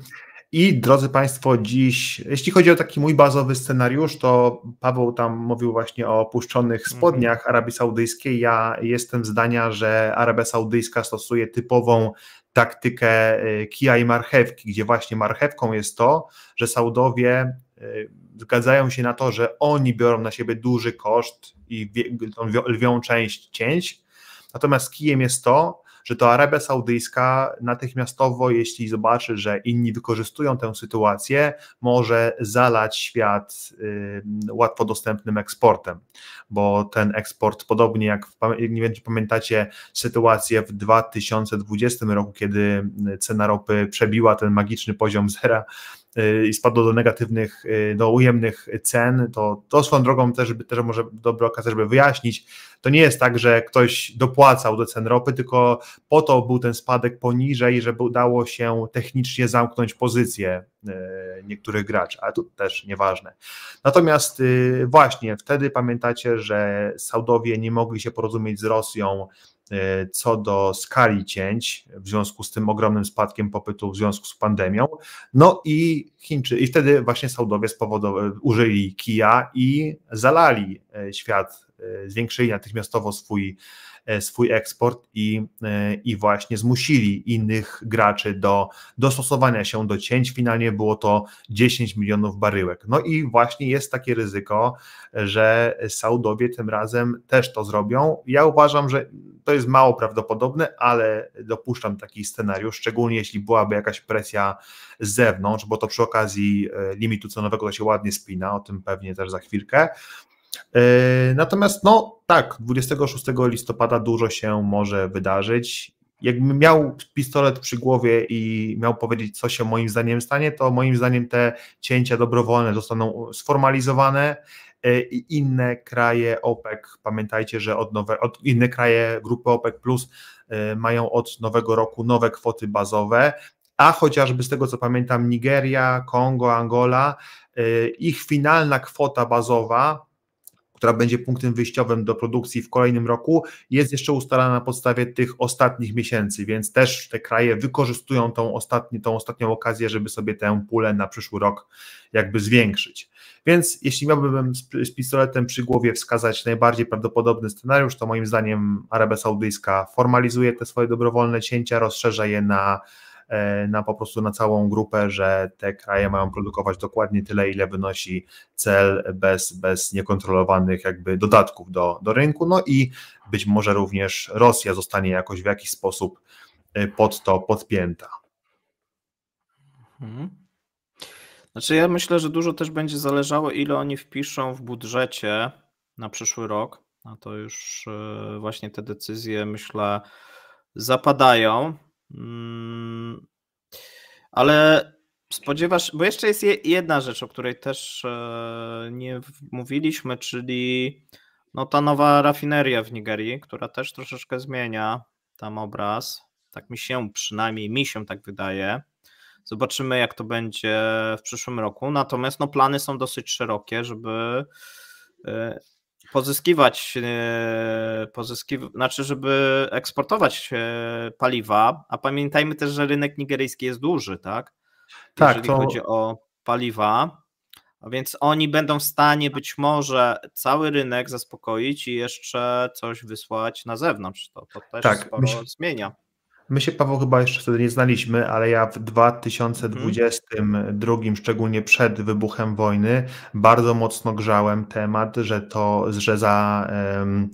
I drodzy Państwo, dziś, jeśli chodzi o taki mój bazowy scenariusz, to Paweł tam mówił właśnie o opuszczonych mhm. spodniach Arabii Saudyjskiej. Ja jestem zdania, że Arabia Saudyjska stosuje typową taktykę y, kija i marchewki, gdzie właśnie marchewką jest to, że Saudowie y, zgadzają się na to, że oni biorą na siebie duży koszt i lwią część cięć. Natomiast kijem jest to, że to Arabia Saudyjska natychmiastowo, jeśli zobaczy, że inni wykorzystują tę sytuację, może zalać świat łatwo dostępnym eksportem, bo ten eksport, podobnie jak w, nie wiem, czy pamiętacie sytuację w 2020 roku, kiedy cena ropy przebiła ten magiczny poziom zera, Y, i spadło do negatywnych, y, do ujemnych cen, to, to swoją drogą też, też może dobra okazja, żeby wyjaśnić, to nie jest tak, że ktoś dopłacał do cen ropy, tylko po to był ten spadek poniżej, żeby udało się technicznie zamknąć pozycję y, niektórych graczy, ale to też nieważne. Natomiast właśnie wtedy pamiętacie, że Saudowie nie mogli się porozumieć z Rosją co do skali cięć w związku z tym ogromnym spadkiem popytu w związku z pandemią. No i Chińczy, i wtedy właśnie Saudowie użyli kija i zalali e, świat, e, zwiększyli natychmiastowo swój E, swój eksport i, e, i właśnie zmusili innych graczy do dostosowania się do cięć. Finalnie było to 10 milionów baryłek. No i właśnie jest takie ryzyko, że Saudowie tym razem też to zrobią. Ja uważam, że to jest mało prawdopodobne, ale dopuszczam taki scenariusz, szczególnie jeśli byłaby jakaś presja z zewnątrz, bo to przy okazji e, limitu cenowego to się ładnie spina, o tym pewnie też za chwilkę. E, natomiast no tak, 26 listopada dużo się może wydarzyć. Jakbym miał pistolet przy głowie i miał powiedzieć, co się moim zdaniem stanie, to moim zdaniem te cięcia dobrowolne zostaną sformalizowane e, i inne kraje OPEC, pamiętajcie, że od nowe, od inne kraje grupy OPEC Plus e, mają od nowego roku nowe kwoty bazowe, a chociażby z tego co pamiętam Nigeria, Kongo, Angola, ich finalna kwota bazowa która będzie punktem wyjściowym do produkcji w kolejnym roku, jest jeszcze ustalana na podstawie tych ostatnich miesięcy, więc też te kraje wykorzystują tą, ostatni, tą ostatnią okazję, żeby sobie tę pulę na przyszły rok jakby zwiększyć. Więc jeśli miałbym z pistoletem przy głowie wskazać najbardziej prawdopodobny scenariusz, to moim zdaniem Arabia Saudyjska formalizuje te swoje dobrowolne cięcia, rozszerza je na E, na po prostu na całą grupę, że te kraje mają produkować dokładnie tyle, ile wynosi cel bez, bez niekontrolowanych jakby dodatków do, do rynku. No i być może również Rosja zostanie jakoś w jakiś sposób e, pod to podpięta. Mhm. Znaczy, ja myślę, że dużo też będzie zależało, ile oni wpiszą w budżecie na przyszły rok. A no to już e, właśnie te decyzje, myślę, zapadają. Mm. Ale spodziewasz, bo jeszcze jest jedna rzecz, o której też e, nie mówiliśmy, czyli no ta nowa rafineria w Nigerii, która też troszeczkę zmienia tam obraz. Tak mi się przynajmniej, mi się tak wydaje. Zobaczymy, jak to będzie w przyszłym roku. Natomiast no, plany są dosyć szerokie, żeby e, pozyskiwać, e, pozyskiwać, znaczy, żeby eksportować e, paliwa, a pamiętajmy też, że rynek nigeryjski jest duży, tak? Tak. Jeżeli to... chodzi o paliwa, a więc oni będą w stanie być może cały rynek zaspokoić i jeszcze coś wysłać na zewnątrz. To, to też tak, sporo myśl... zmienia. My się, Paweł, chyba jeszcze wtedy nie znaliśmy, ale ja w 2022, hmm. szczególnie przed wybuchem wojny, bardzo mocno grzałem temat, że to, że za um,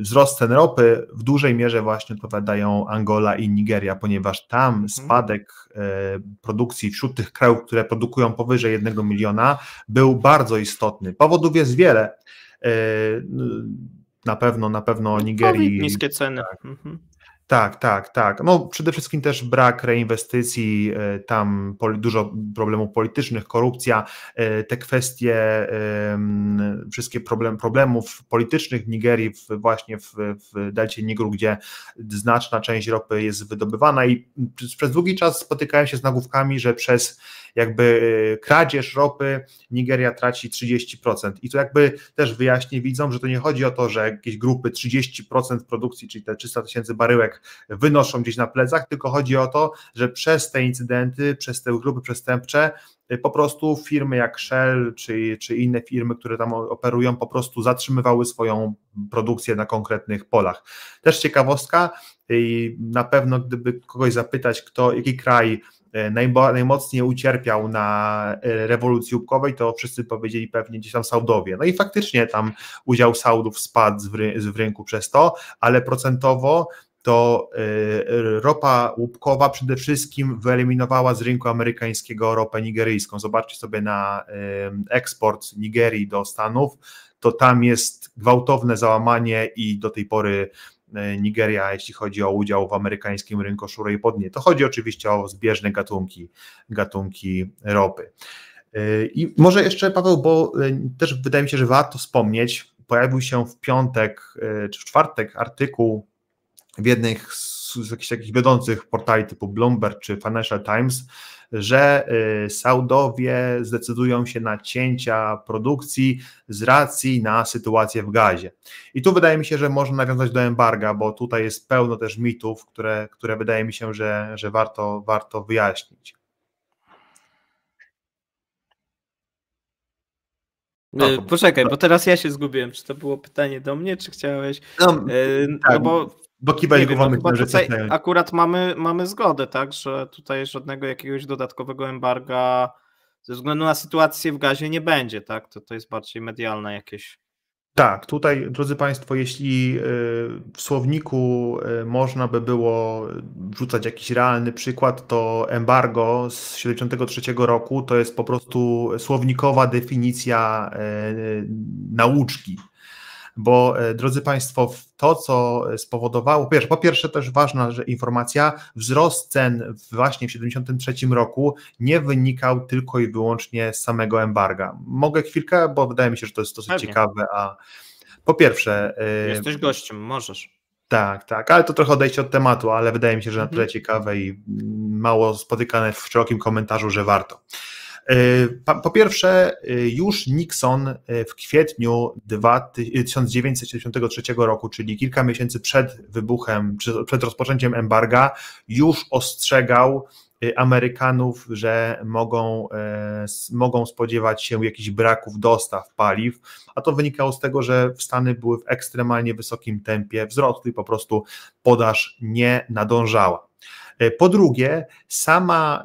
wzrost cen ropy w dużej mierze właśnie odpowiadają Angola i Nigeria, ponieważ tam mhm. spadek e, produkcji wśród tych krajów, które produkują powyżej 1 miliona, był bardzo istotny. Powodów jest wiele. E, na pewno, na pewno no, Nigerii. niskie ceny. Tak. Mhm. Tak, tak, tak. No, przede wszystkim też brak reinwestycji, e, tam dużo problemów politycznych, korupcja, e, te kwestie, wszystkie problem, problemów politycznych w Nigerii, właśnie w, w Delcie Nigru, gdzie znaczna część ropy jest wydobywana i przez długi czas spotykałem się z nagłówkami, że przez jakby y, kradzież ropy Nigeria traci 30%. I to jakby też wyjaśnię widzą, że to nie chodzi o to, że jakieś grupy 30% produkcji, czyli te 300 tysięcy baryłek wynoszą gdzieś na plecach, tylko chodzi o to, że przez te incydenty, przez te grupy przestępcze y, po prostu firmy jak Shell czy, czy inne firmy, które tam operują, po prostu zatrzymywały swoją produkcję na konkretnych polach. Też ciekawostka, i y, na pewno gdyby kogoś zapytać, kto, jaki kraj E, najmocniej ucierpiał na e, rewolucji łupkowej, to wszyscy powiedzieli pewnie gdzieś tam Saudowie. No i faktycznie tam udział Saudów spadł w rynku przez to, ale procentowo to e, ropa łupkowa przede wszystkim wyeliminowała z rynku amerykańskiego ropę nigeryjską. Zobaczcie sobie na eksport Nigerii do Stanów, to tam jest gwałtowne załamanie i do tej pory E, Nigeria, jeśli chodzi o udział w amerykańskim rynku i podnie. To chodzi oczywiście o zbieżne gatunki, gatunki ropy. E, I może jeszcze Paweł, bo e, też wydaje mi się, że warto wspomnieć, pojawił się w piątek czy w czwartek artykuł w jednych z z jakichś takich wiodących portali typu Bloomberg czy Financial Times, że y, Saudowie zdecydują się na cięcia produkcji z racji na sytuację w gazie. I tu wydaje mi się, że można nawiązać do embarga, bo tutaj jest pełno też mitów, które, które wydaje mi się, że, że warto, warto wyjaśnić. No, no Poczekaj, bo teraz ja się zgubiłem. Czy to było pytanie do mnie, czy chciałeś? No, e, no tak. bo bo no tutaj Akurat mamy, mamy zgodę, tak, że tutaj żadnego jakiegoś dodatkowego embarga ze względu na sytuację w gazie nie będzie, tak? To, to jest bardziej medialne jakieś. Tak, tutaj, drodzy Państwo, jeśli e, w słowniku e, można by było wrzucać jakiś realny przykład, to embargo z 1973 roku to jest po prostu słownikowa definicja e, nauczki bo e, drodzy Państwo, to co spowodowało, po pierwsze też ważna że informacja, wzrost cen właśnie w 1973 roku nie wynikał tylko i wyłącznie z samego embarga. Mogę chwilkę, bo wydaje mi się, że to jest dosyć Pewnie. ciekawe, a po pierwsze... E, Jesteś gościem, możesz. Tak, tak, ale to trochę odejście od tematu, ale wydaje mi się, że na tyle mhm. ciekawe i mało spotykane w szerokim komentarzu, że warto. E, po pierwsze, e, już Nixon e, w kwietniu 1973 roku, czyli kilka miesięcy przed wybuchem, przed rozpoczęciem embarga, już ostrzegał Amerykanów, że mogą, mogą spodziewać się jakichś braków dostaw paliw, a to wynikało z tego, że Stany były w ekstremalnie wysokim tempie wzrostu i po prostu podaż nie nadążała. Po drugie, sama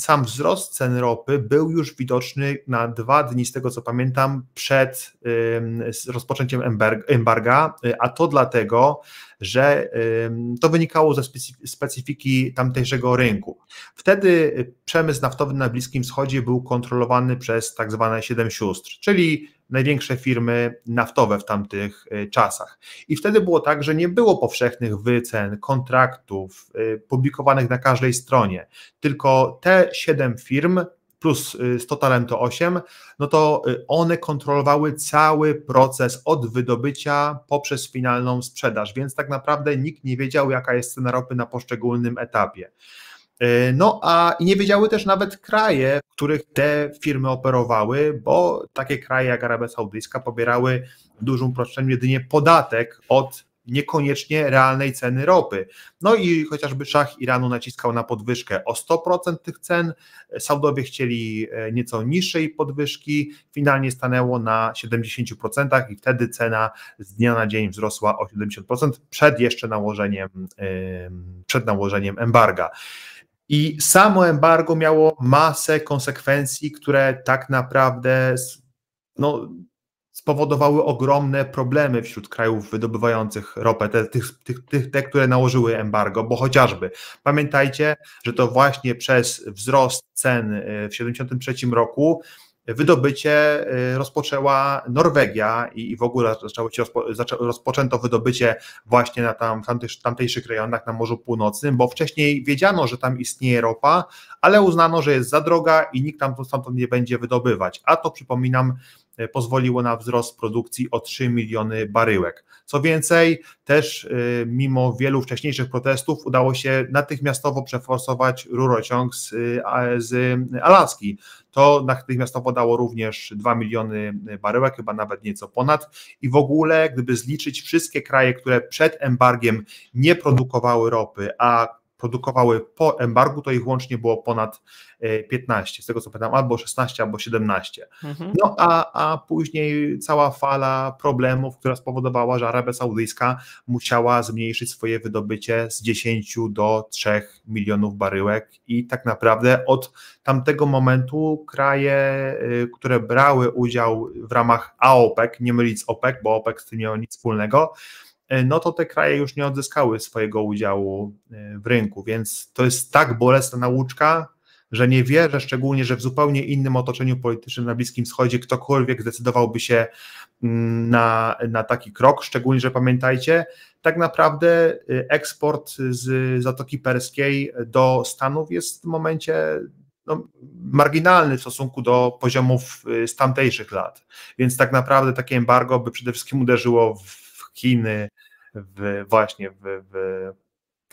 sam wzrost cen ropy był już widoczny na dwa dni, z tego co pamiętam, przed rozpoczęciem embarga, y, a to dlatego, że to wynikało ze specyfiki tamtejszego rynku. Wtedy y, przemysł naftowy na Bliskim Wschodzie był kontrolowany przez tak zwane siedem sióstr, czyli największe firmy naftowe w tamtych y, czasach. I wtedy było tak, że nie było powszechnych wycen, kontraktów publikowanych na każdej stronie, tylko te siedem 7 firm, plus 100 y, talento 8, no to y, one kontrolowały cały proces od wydobycia poprzez finalną sprzedaż, więc tak naprawdę nikt nie wiedział, jaka jest cena ropy na poszczególnym etapie. Y, no a nie wiedziały też nawet kraje, w których te firmy operowały, bo takie kraje jak Arabia Saudyjska pobierały w dużym uproszczeniu jedynie podatek od niekoniecznie realnej ceny ropy. No i chociażby szach Iranu naciskał na podwyżkę o 100% tych cen, Saudowie chcieli e, nieco niższej podwyżki, finalnie stanęło na 70% i wtedy cena z dnia na dzień wzrosła o 70% przed jeszcze nałożeniem, przed nałożeniem embarga. I samo embargo miało masę konsekwencji, które tak naprawdę no, spowodowały ogromne problemy wśród krajów wydobywających ropę, te, tych, tych, tych, te, które nałożyły embargo, bo chociażby pamiętajcie, że to właśnie przez wzrost cen e, w 1973 roku wydobycie e, rozpoczęła Norwegia i, i w ogóle zaczęło się rozpo, zaczę, rozpoczęto wydobycie właśnie na tam, tamtejsz, tamtejszych rejonach na Morzu Północnym, bo wcześniej wiedziano, że tam istnieje ropa, ale uznano, że jest za droga i nikt tam stamtąd nie będzie wydobywać. A to przypominam E, pozwoliło na wzrost produkcji o 3 miliony baryłek. Co więcej, też e, mimo wielu wcześniejszych protestów udało się natychmiastowo przeforsować rurociąg z, e, z Alaski. To natychmiastowo dało również 2 miliony baryłek, chyba nawet nieco ponad. I w ogóle, gdyby zliczyć wszystkie kraje, które przed embargiem nie produkowały ropy, a produkowały po embargu, to ich łącznie było ponad 15, e, z tego co pamiętam, albo 16, albo 17. Mhm. No a, a później cała fala problemów, która spowodowała, że Arabia Saudyjska musiała zmniejszyć swoje wydobycie z 10 do 3 milionów baryłek i tak naprawdę od tamtego momentu kraje, e, które brały udział w ramach AOPEC, nie mylić z OPEC, bo OPEC z tym nie miało nic wspólnego, E, no to te kraje już nie odzyskały swojego udziału e, w rynku, więc to jest tak bolesna nauczka, że nie wierzę szczególnie, że w zupełnie innym otoczeniu politycznym na Bliskim Wschodzie ktokolwiek zdecydowałby się mm, na, na taki krok, szczególnie, że pamiętajcie, tak naprawdę y, eksport z Zatoki Perskiej do Stanów jest w momencie no, marginalny w stosunku do poziomów y, z tamtejszych lat, więc tak naprawdę takie embargo by przede wszystkim uderzyło w Chiny, w, właśnie w, w,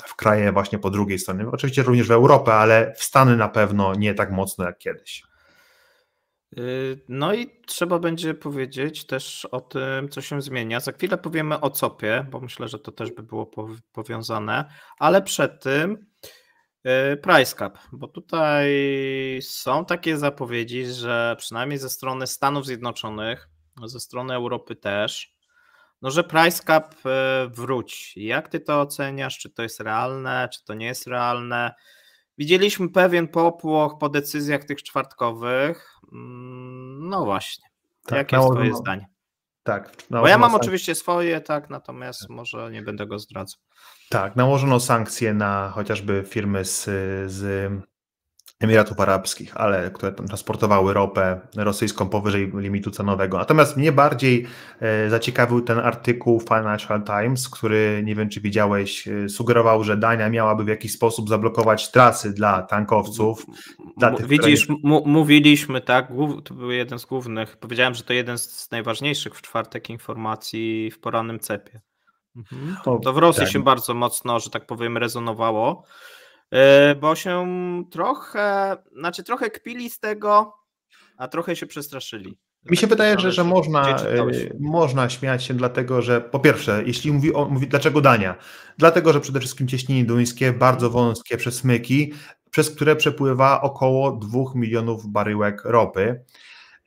w kraje właśnie po drugiej stronie, oczywiście również w Europę, ale w Stany na pewno nie tak mocno jak kiedyś. Y, no i trzeba będzie powiedzieć też o tym, co się zmienia. Za chwilę powiemy o COPie, bo myślę, że to też by było powiązane, ale przed tym y, price cap, bo tutaj są takie zapowiedzi, że przynajmniej ze strony Stanów Zjednoczonych, ze strony Europy też, no, że price cap e, wróć. Jak ty to oceniasz? Czy to jest realne, czy to nie jest realne? Widzieliśmy pewien popłoch po decyzjach tych czwartkowych. Mm, no właśnie. Tak, Jakie jest twoje zdanie? Tak. Bo ja mam sankcje. oczywiście swoje, tak, natomiast tak. może nie będę go zdradzał. Tak, nałożono sankcje na chociażby firmy z, z Emiratów Arabskich, ale które transportowały ropę rosyjską powyżej limitu cenowego. Natomiast mnie bardziej e, zaciekawił ten artykuł Financial Times, który nie wiem, czy widziałeś, e, sugerował, że Dania miałaby w jakiś sposób zablokować trasy dla tankowców. Dla tych, Widzisz, mówiliśmy, tak, to był jeden z głównych. Powiedziałem, że to jeden z najważniejszych w czwartek informacji w porannym cepie. Mhm. To, to w Rosji tak. się bardzo mocno, że tak powiem, rezonowało. E, bo się trochę, znaczy trochę kpili z tego, a trochę się przestraszyli. Mi się znaczy, wydaje, że, że można, e, można śmiać się, dlatego że po pierwsze, jeśli mówi, o, mówi dlaczego Dania? Dlatego, że przede wszystkim cieśniny duńskie, bardzo mhm. wąskie przesmyki, przez które przepływa około 2 milionów baryłek ropy.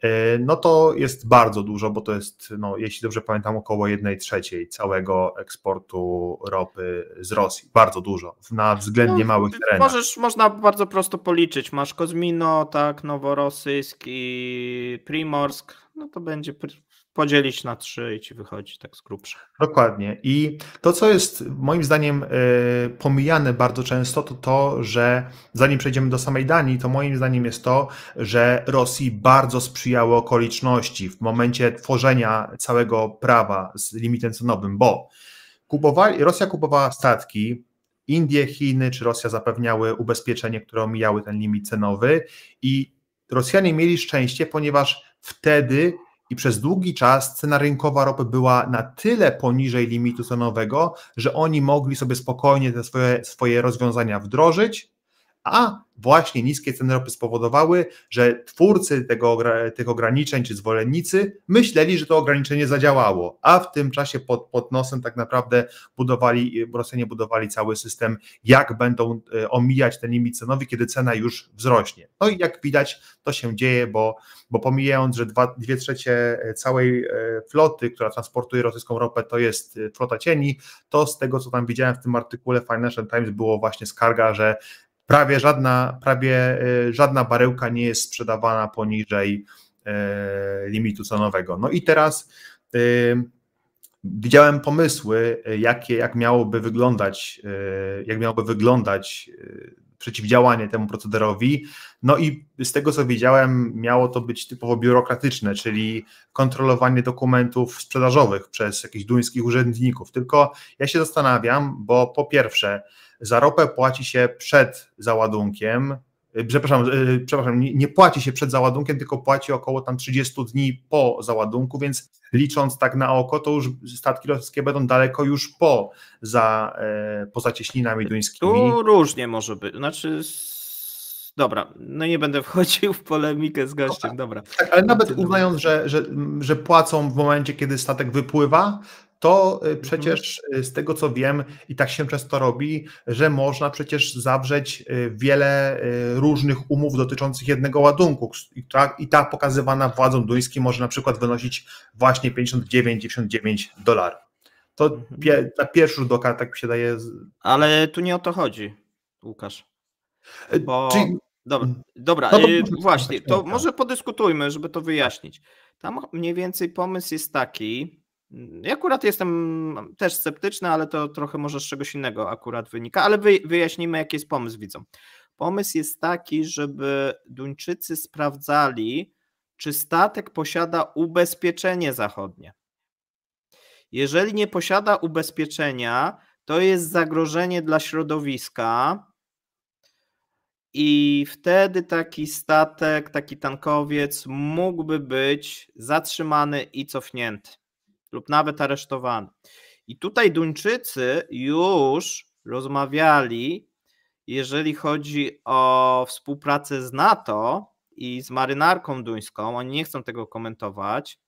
E, no to jest bardzo dużo, bo to jest, no, jeśli dobrze pamiętam, około 1 trzeciej całego eksportu ropy z Rosji. Bardzo dużo, na względnie no, małych terenach. Możesz, można bardzo prosto policzyć. Masz Kozmino, tak, Noworosyjski, Primorsk, no to będzie podzielić na trzy i ci wychodzi tak z grubsza. Dokładnie. I to, co jest moim zdaniem e, pomijane bardzo często, to to, że zanim przejdziemy do samej Danii, to moim zdaniem jest to, że Rosji bardzo sprzyjały okoliczności w momencie tworzenia całego prawa z limitem cenowym, bo kupowali, Rosja kupowała statki, Indie, Chiny czy Rosja zapewniały ubezpieczenie, które omijały ten limit cenowy i Rosjanie mieli szczęście, ponieważ wtedy i przez długi czas cena rynkowa ropy była na tyle poniżej limitu cenowego, że oni mogli sobie spokojnie te swoje, swoje rozwiązania wdrożyć a właśnie niskie ceny ropy spowodowały, że twórcy tego, tych ograniczeń czy zwolennicy myśleli, że to ograniczenie zadziałało, a w tym czasie pod, pod nosem tak naprawdę budowali, Rosjanie budowali cały system, jak będą e, omijać ten limit cenowy, kiedy cena już wzrośnie. No i jak widać, to się dzieje, bo, bo pomijając, że dwa, dwie trzecie całej e, floty, która transportuje rosyjską ropę, to jest e, flota cieni, to z tego, co tam widziałem w tym artykule Financial Times, było właśnie skarga, że prawie żadna, prawie y, żadna baryłka nie jest sprzedawana poniżej y, limitu cenowego. No i teraz y, widziałem pomysły, jakie, jak miałoby wyglądać, jak miałoby wyglądać przeciwdziałanie temu procederowi. No i z tego co wiedziałem, miało to być typowo biurokratyczne, czyli kontrolowanie dokumentów sprzedażowych przez jakichś duńskich urzędników. Tylko ja się zastanawiam, bo po pierwsze, za ropę płaci się przed załadunkiem, Y, przepraszam, y, przepraszam nie, płaci się przed załadunkiem, tylko płaci około tam 30 dni po załadunku, więc licząc tak na oko, to już statki rosyjskie będą daleko już po, za, e, poza cieśninami duńskimi. Tu różnie może być, znaczy Dobra, no nie będę wchodził w polemikę z gościem, dobra. Tak, ale nawet uznając, że, że, że płacą w momencie, kiedy statek wypływa, to y, mhm. przecież y, z tego co wiem, i tak się często robi, że można przecież zawrzeć y, wiele różnych umów dotyczących jednego ładunku. I ta, pokazywana władzom duńskim może na przykład wynosić właśnie 59-99 dolarów. To mhm. na pierwszy rzut oka tak mi się daje. Ale tu nie o to chodzi, Łukasz. Bo... Czyli... Dobra, mm. dobra no to... właśnie, tak, to tak. może podyskutujmy, żeby to wyjaśnić. Tam mniej więcej pomysł jest taki, ja akurat jestem też sceptyczny, ale to trochę może z czegoś innego akurat wynika, ale wyjaśnijmy, jaki jest pomysł widzą. Pomysł jest taki, żeby Duńczycy sprawdzali, czy statek posiada ubezpieczenie zachodnie. Jeżeli nie posiada ubezpieczenia, to jest zagrożenie dla środowiska i wtedy taki statek, taki tankowiec mógłby być zatrzymany i cofnięty lub nawet aresztowany. I tutaj Duńczycy już rozmawiali, jeżeli chodzi o współpracę z NATO i z marynarką duńską, oni nie chcą tego komentować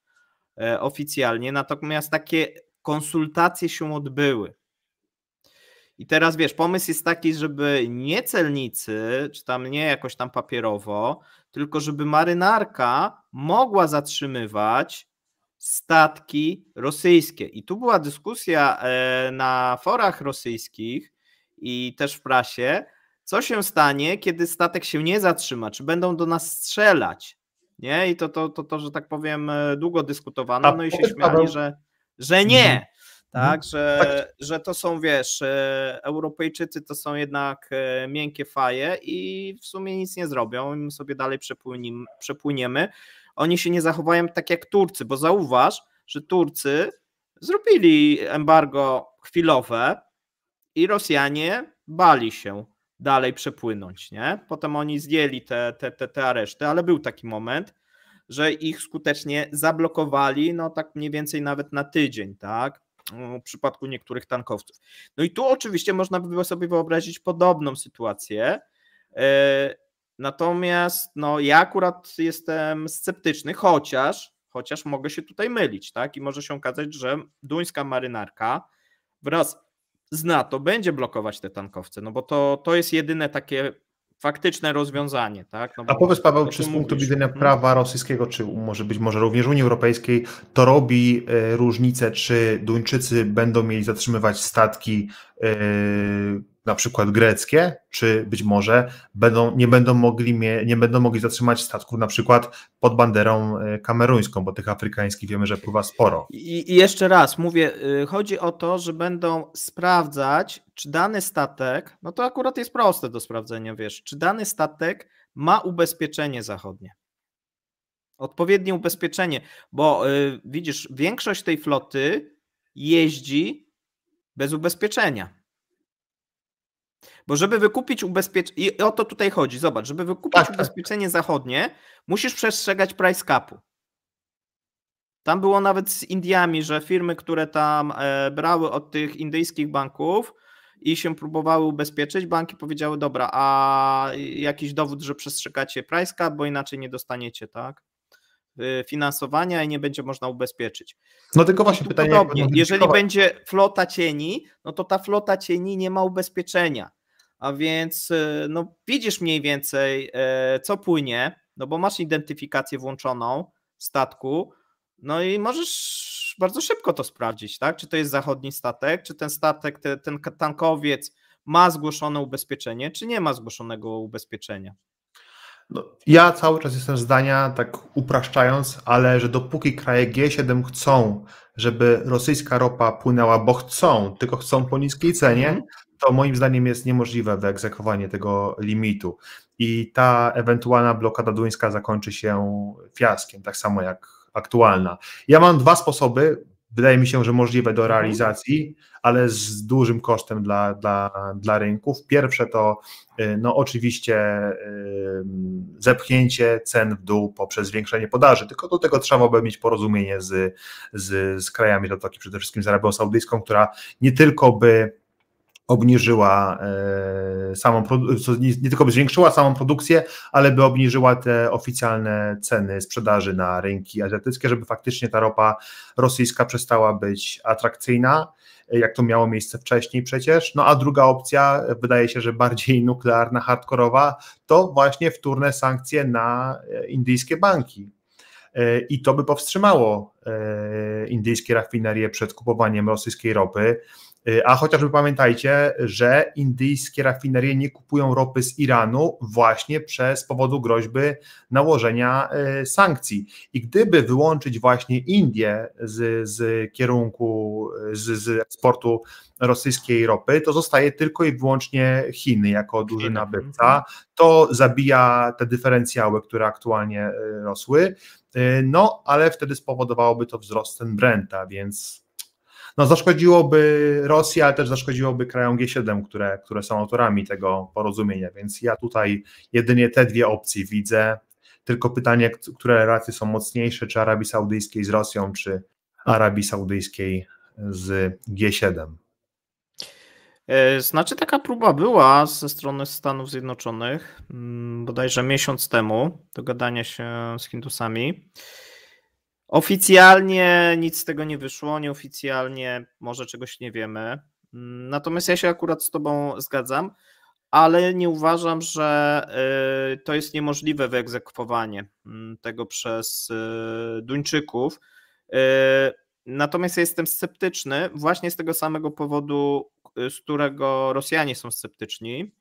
e, oficjalnie, natomiast takie konsultacje się odbyły. I teraz wiesz, pomysł jest taki, żeby nie celnicy, czy tam nie jakoś tam papierowo, tylko żeby marynarka mogła zatrzymywać statki rosyjskie. I tu była dyskusja e, na forach rosyjskich i też w prasie, co się stanie, kiedy statek się nie zatrzyma, czy będą do nas strzelać. Nie? I to, to, to, to że tak powiem, e, długo dyskutowano, tak, no i się tak, tak, śmiali, że, że nie. Mhm. Tak, mhm. że, że to są, wiesz, e, Europejczycy to są jednak miękkie faje i w sumie nic nie zrobią, my sobie dalej przepłyniemy oni się nie zachowają tak jak Turcy, bo zauważ, że Turcy zrobili embargo chwilowe i Rosjanie bali się dalej przepłynąć, nie? Potem oni zdjęli te, te, te, te areszty, ale był taki moment, że ich skutecznie zablokowali, no tak mniej więcej nawet na tydzień, tak? No, w przypadku niektórych tankowców. No i tu oczywiście można by było sobie wyobrazić podobną sytuację. E, Natomiast no, ja akurat jestem sceptyczny, chociaż, chociaż mogę się tutaj mylić, tak? I może się okazać, że duńska marynarka wraz z NATO będzie blokować te tankowce, no bo to, to jest jedyne takie faktyczne rozwiązanie, tak? No A powiedz Paweł, czy z punktu mówisz? widzenia mhm. prawa rosyjskiego, czy może być może również Unii Europejskiej, to robi e, różnicę, czy Duńczycy będą mieli zatrzymywać statki e, na przykład greckie, czy być może będą, nie, będą mogli mie, nie będą mogli zatrzymać statków na przykład pod banderą e, kameruńską, bo tych afrykańskich wiemy, że pływa sporo. I, i jeszcze raz mówię, y, chodzi o to, że będą sprawdzać, czy dany statek, no to akurat jest proste do sprawdzenia, wiesz, czy dany statek ma ubezpieczenie zachodnie. Odpowiednie ubezpieczenie, bo yy, widzisz, większość tej floty jeździ bez ubezpieczenia. Bo żeby wykupić ubezpieczenie, i o to tutaj chodzi, zobacz, żeby wykupić tak, tak. ubezpieczenie tak. zachodnie, musisz przestrzegać price capu. Tam było nawet z Indiami, że firmy, które tam e, brały od tych indyjskich banków i się próbowały ubezpieczyć, banki powiedziały, dobra, a jakiś dowód, że przestrzegacie price cap, bo inaczej nie dostaniecie, tak? E, finansowania i nie będzie można ubezpieczyć. No tylko właśnie pytanie. Podobnie, jeżeli będzie flota cieni, no to ta flota cieni nie ma ubezpieczenia a więc e, no, widzisz mniej więcej, e, co płynie, no bo masz identyfikację włączoną w statku, no i możesz bardzo szybko to sprawdzić, tak? Czy to jest zachodni statek, czy ten statek, ten, ten tankowiec ma zgłoszone ubezpieczenie, czy nie ma zgłoszonego ubezpieczenia. No, ja cały czas jestem zdania, tak upraszczając, ale że dopóki kraje G7 chcą żeby rosyjska ropa płynęła, bo chcą, tylko chcą po niskiej cenie, mhm. to moim zdaniem jest niemożliwe wyegzekwowanie tego limitu. I ta ewentualna blokada duńska zakończy się fiaskiem, tak samo jak aktualna. Ja mam dwa sposoby, wydaje mi się, że możliwe do mhm. realizacji, ale z dużym kosztem dla, dla, dla rynków. Pierwsze to y, no oczywiście y, zepchnięcie cen w dół poprzez zwiększenie podaży, tylko do tego trzeba by mieć porozumienie z, z, z krajami Zatoki, przede wszystkim z Arabią Saudyjską, która nie tylko by obniżyła e, samą, nie tylko by zwiększyła samą produkcję, ale by obniżyła te oficjalne ceny sprzedaży na rynki azjatyckie, żeby faktycznie ta ropa rosyjska przestała być atrakcyjna, jak to miało miejsce wcześniej przecież. No a druga opcja, wydaje się, że bardziej nuklearna, hardkorowa, to właśnie wtórne sankcje na e, indyjskie banki, e, i to by powstrzymało indyjskie rafinerie przed kupowaniem rosyjskiej ropy. Y, a chociażby pamiętajcie, że indyjskie rafinerie nie kupują ropy z Iranu właśnie przez powodu groźby nałożenia y, sankcji. I gdyby wyłączyć właśnie Indię z, z kierunku, z, z eksportu rosyjskiej ropy, to zostaje tylko i wyłącznie Chiny jako duży nabywca. To zabija te dyferencjały, które aktualnie y, rosły. No, ale wtedy spowodowałoby to wzrost ten Brenta, więc no zaszkodziłoby Rosji, ale też zaszkodziłoby krajom G7, które, które są autorami tego porozumienia, więc ja tutaj jedynie te dwie opcje widzę, tylko pytanie, które relacje są mocniejsze, czy Arabii Saudyjskiej z Rosją, czy Arabii Saudyjskiej z G7. E, znaczy, taka próba była ze strony Stanów Zjednoczonych mm, bodajże miesiąc temu do gadania się z Hindusami. Oficjalnie nic z tego nie wyszło, nieoficjalnie może czegoś nie wiemy. Natomiast ja się akurat z Tobą zgadzam, ale nie uważam, że y, to jest niemożliwe wyegzekwowanie mm, tego przez y, Duńczyków. Y, natomiast ja jestem sceptyczny właśnie z tego samego powodu, z którego Rosjanie są sceptyczni.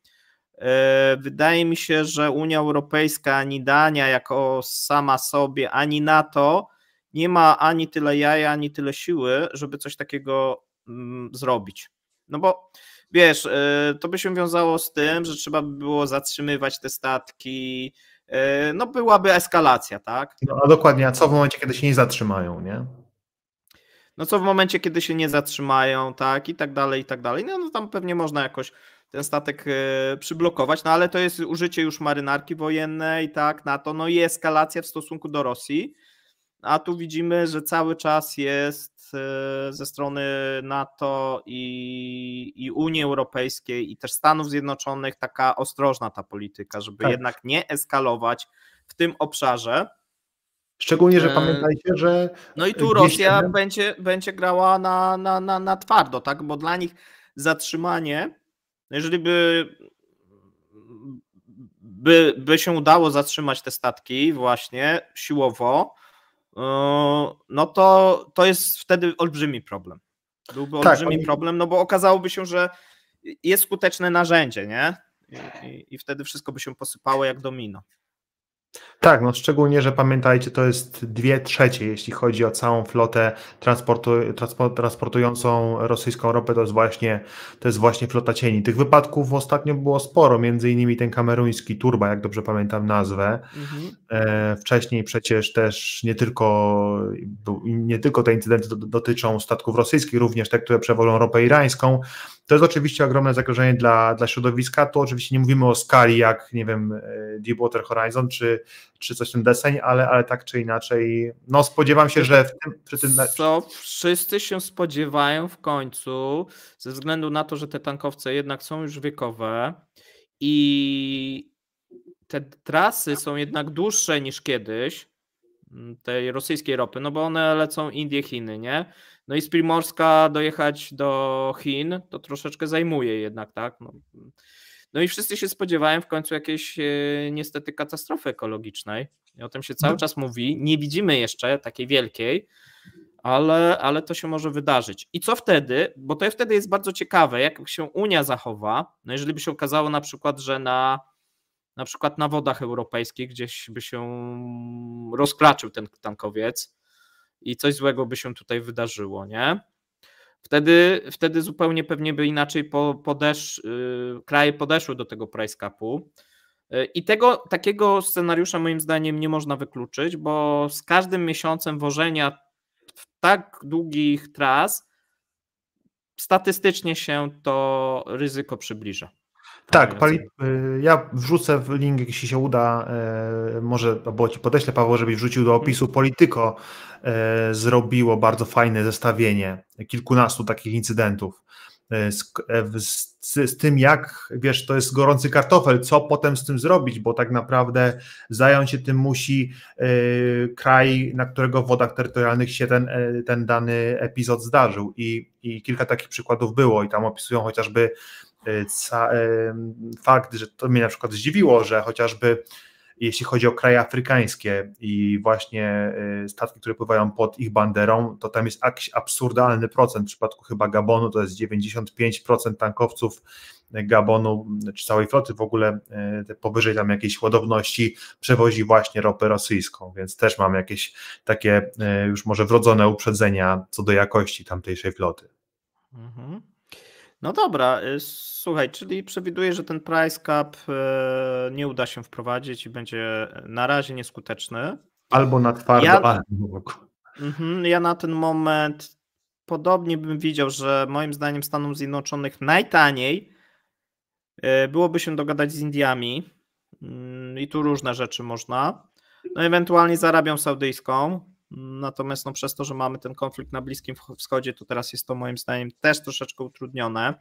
Wydaje mi się, że Unia Europejska, ani Dania jako sama sobie, ani NATO nie ma ani tyle jaja, ani tyle siły, żeby coś takiego mm, zrobić. No bo wiesz, y, to by się wiązało z tym, że trzeba by było zatrzymywać te statki, y, no byłaby eskalacja, tak? No a dokładnie, a co w momencie, kiedy się nie zatrzymają, nie? No co w momencie, kiedy się nie zatrzymają, tak, i tak dalej, i tak dalej. No, no tam pewnie można jakoś ten statek y, przyblokować, no ale to jest użycie już marynarki wojennej, tak, NATO, no i eskalacja w stosunku do Rosji, a tu widzimy, że cały czas jest e, ze strony NATO i, i Unii Europejskiej i też Stanów Zjednoczonych taka ostrożna ta polityka, żeby tak. jednak nie eskalować w tym obszarze. Szczególnie, że e, pamiętajcie, że. No i tu Rosja ten... będzie, będzie grała na, na, na, na twardo, tak? Bo dla nich zatrzymanie, no jeżeli by, by, by się udało zatrzymać te statki, właśnie siłowo, Yy, no to, to jest wtedy olbrzymi problem. Byłby tak, olbrzymi oni... problem, no bo okazałoby się, że jest skuteczne narzędzie, nie? I, i, I, wtedy wszystko by się posypało jak domino. Tak, no szczególnie, że pamiętajcie, to jest dwie trzecie, jeśli chodzi o całą flotę transportu, transportującą rosyjską ropę, to jest, właśnie, to jest właśnie flota cieni. Tych wypadków ostatnio było sporo, między innymi ten kameruński Turba, jak dobrze pamiętam nazwę. Mhm. E, wcześniej przecież też nie tylko, nie tylko te incydenty dotyczą statków rosyjskich, również te, które przewożą ropę irańską, to jest oczywiście ogromne zagrożenie dla, dla środowiska. Tu oczywiście nie mówimy o skali jak, nie wiem, e, Deepwater Horizon czy, czy coś w tym deseń, ale, ale tak czy inaczej, no spodziewam się, że w tym. Przy tym... Co wszyscy się spodziewają w końcu, ze względu na to, że te tankowce jednak są już wiekowe i te trasy są jednak dłuższe niż kiedyś mm, tej rosyjskiej ropy, no bo one lecą Indie, Chiny, nie? No i z Primorska dojechać do Chin to troszeczkę zajmuje jednak, tak? No, no i wszyscy się spodziewają w końcu jakiejś e, niestety katastrofy ekologicznej. I o tym się cały no. czas mówi. Nie widzimy jeszcze takiej wielkiej, ale, ale to się może wydarzyć. I co wtedy? Bo to wtedy jest bardzo ciekawe, jak się Unia zachowa. No jeżeli by się okazało na przykład, że na na przykład na wodach europejskich gdzieś by się rozkraczył ten tankowiec, i coś złego by się tutaj wydarzyło, nie? Wtedy, wtedy zupełnie pewnie by inaczej po, podesz, yy, kraje podeszły do tego price capu. Y, I tego takiego scenariusza moim zdaniem nie można wykluczyć, bo z każdym miesiącem wożenia w tak długich tras statystycznie się to ryzyko przybliża. Tak, pali, y, ja wrzucę link, jeśli się uda, y, może, bo ci podeślę Paweł, żebyś wrzucił do opisu. Mm. Polityko y, zrobiło bardzo fajne zestawienie kilkunastu takich incydentów. Z, e, z, z, tym, jak wiesz, to jest gorący kartofel, co potem z tym zrobić, bo tak naprawdę zająć się tym musi kraj, na którego w wodach terytorialnych się ten, e, ten dany epizod zdarzył. I, I kilka takich przykładów było, i tam opisują chociażby Y, y, fakt, że to mnie na przykład zdziwiło, że chociażby jeśli chodzi o kraje afrykańskie i właśnie y, statki, które pływają pod ich banderą, to tam jest jakiś absurdalny procent. W przypadku chyba Gabonu to jest 95% tankowców Gabonu czy całej floty w ogóle powyżej tam jakiejś chłodowności przewozi właśnie ropę rosyjską, więc też mam jakieś takie już może wrodzone uprzedzenia co do jakości tamtejszej floty. Mhm. No dobra, y, słuchaj, czyli przewiduję, że ten price cap y, nie uda się wprowadzić i będzie y, na razie nieskuteczny. Albo na twardo, ja... albo mhm, Ja na ten moment podobnie bym widział, że moim zdaniem Stanom Zjednoczonych najtaniej byłoby się dogadać z Indiami mm, i tu różne rzeczy można. No ewentualnie z Arabią Saudyjską, Natomiast no, przez to, że mamy ten konflikt na Bliskim Wschodzie, to teraz jest to moim zdaniem też troszeczkę utrudnione,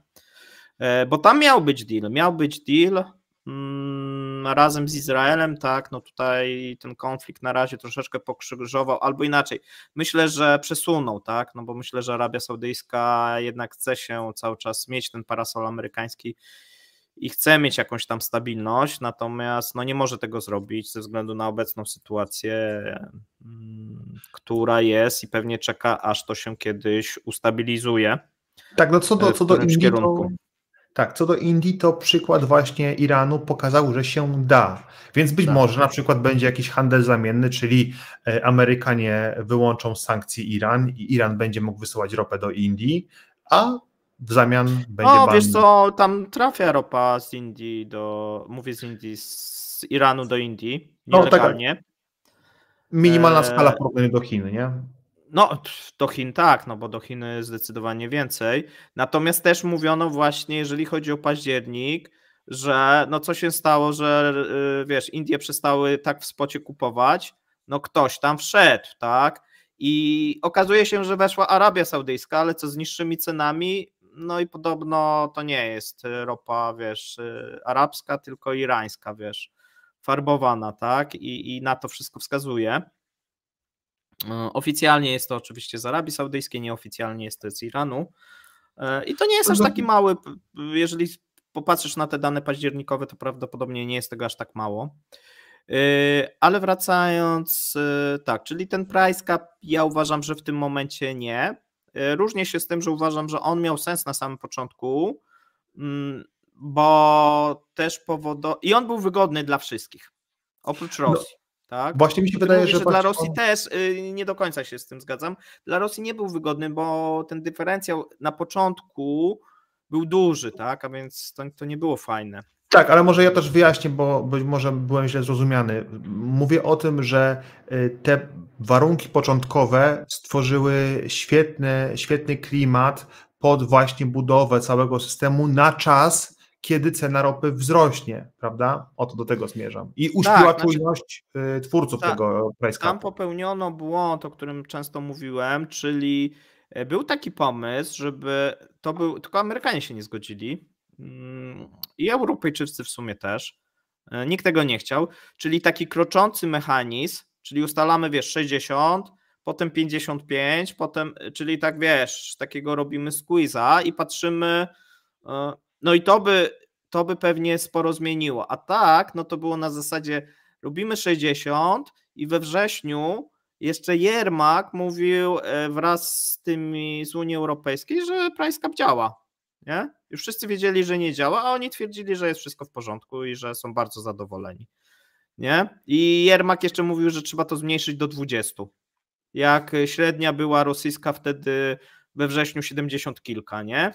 e, bo tam miał być deal, miał być deal mm, razem z Izraelem, tak, no tutaj ten konflikt na razie troszeczkę pokrzyżował, albo inaczej, myślę, że przesunął, tak, no bo myślę, że Arabia Saudyjska jednak chce się cały czas mieć ten parasol amerykański i chce mieć jakąś tam stabilność, natomiast no nie może tego zrobić ze względu na obecną sytuację, mm, która jest i pewnie czeka, aż to się kiedyś ustabilizuje. Tak, no co do, e, co do Indii, tak, co do Indii, to przykład właśnie Iranu pokazał, że się da. Więc być tak. może na przykład będzie jakiś handel zamienny, czyli e, Amerykanie wyłączą sankcji Iran i Iran będzie mógł wysyłać ropę do Indii, a w zamian będzie No, wiesz co, tam trafia ropa z Indii do, mówię z Indii, z Iranu do Indii, nielegalnie. No, tak. Minimalna e, skala w porównaniu do Chin, nie? No, do Chin tak, no bo do Chin zdecydowanie więcej. Natomiast też mówiono właśnie, jeżeli chodzi o październik, że no co się stało, że y, wiesz, Indie przestały tak w spocie kupować, no ktoś tam wszedł, tak? I okazuje się, że weszła Arabia Saudyjska, ale co z niższymi cenami no i podobno to nie jest ropa, wiesz, y, arabska, tylko irańska, wiesz, farbowana, tak? I, i na to wszystko wskazuje. E, oficjalnie jest to oczywiście z Arabii Saudyjskiej, nieoficjalnie jest to z Iranu. E, I to nie jest aż taki mały, jeżeli popatrzysz na te dane październikowe, to prawdopodobnie nie jest tego aż tak mało. E, ale wracając, tak, czyli ten price cap ja uważam, że w tym momencie nie. E, różnie się z tym, że uważam, że on miał sens na samym początku, mm, bo też powodo... I on był wygodny dla wszystkich, oprócz no, Rosji. No. Tak? Właśnie mi się wydaje, że, że dla Rosji on... też y, nie do końca się z tym zgadzam. Dla Rosji nie był wygodny, bo ten dyferencjał na początku był duży, tak? A więc to, to nie było fajne. Tak, ale może ja też wyjaśnię, bo być może byłem źle zrozumiany. Mówię o tym, że y, te warunki początkowe stworzyły świetny, świetny klimat pod właśnie budowę całego systemu na czas, kiedy cena ropy wzrośnie, prawda? Oto do tego zmierzam. I tak, uśpiła tak, czujność znaczy, twórców ta, tego price Tam popełniono błąd, o którym często mówiłem, czyli y, był taki pomysł, żeby to był, tylko Amerykanie się nie zgodzili, i Europejczycy w sumie też. E, nikt tego nie chciał, czyli taki kroczący mechanizm, czyli ustalamy, wiesz, 60, potem 55, potem, e, czyli tak wiesz, takiego robimy squeeza i patrzymy, e, no i to by, to by pewnie sporo zmieniło. A tak, no to było na zasadzie, robimy 60 i we wrześniu jeszcze Jermak mówił wraz z tymi z Unii Europejskiej, że price cap działa. Nie? Już wszyscy wiedzieli, że nie działa, a oni twierdzili, że jest wszystko w porządku i że są bardzo zadowoleni. Nie? I Jermak jeszcze mówił, że trzeba to zmniejszyć do 20. Jak y, średnia była rosyjska wtedy we wrześniu 70 kilka, nie?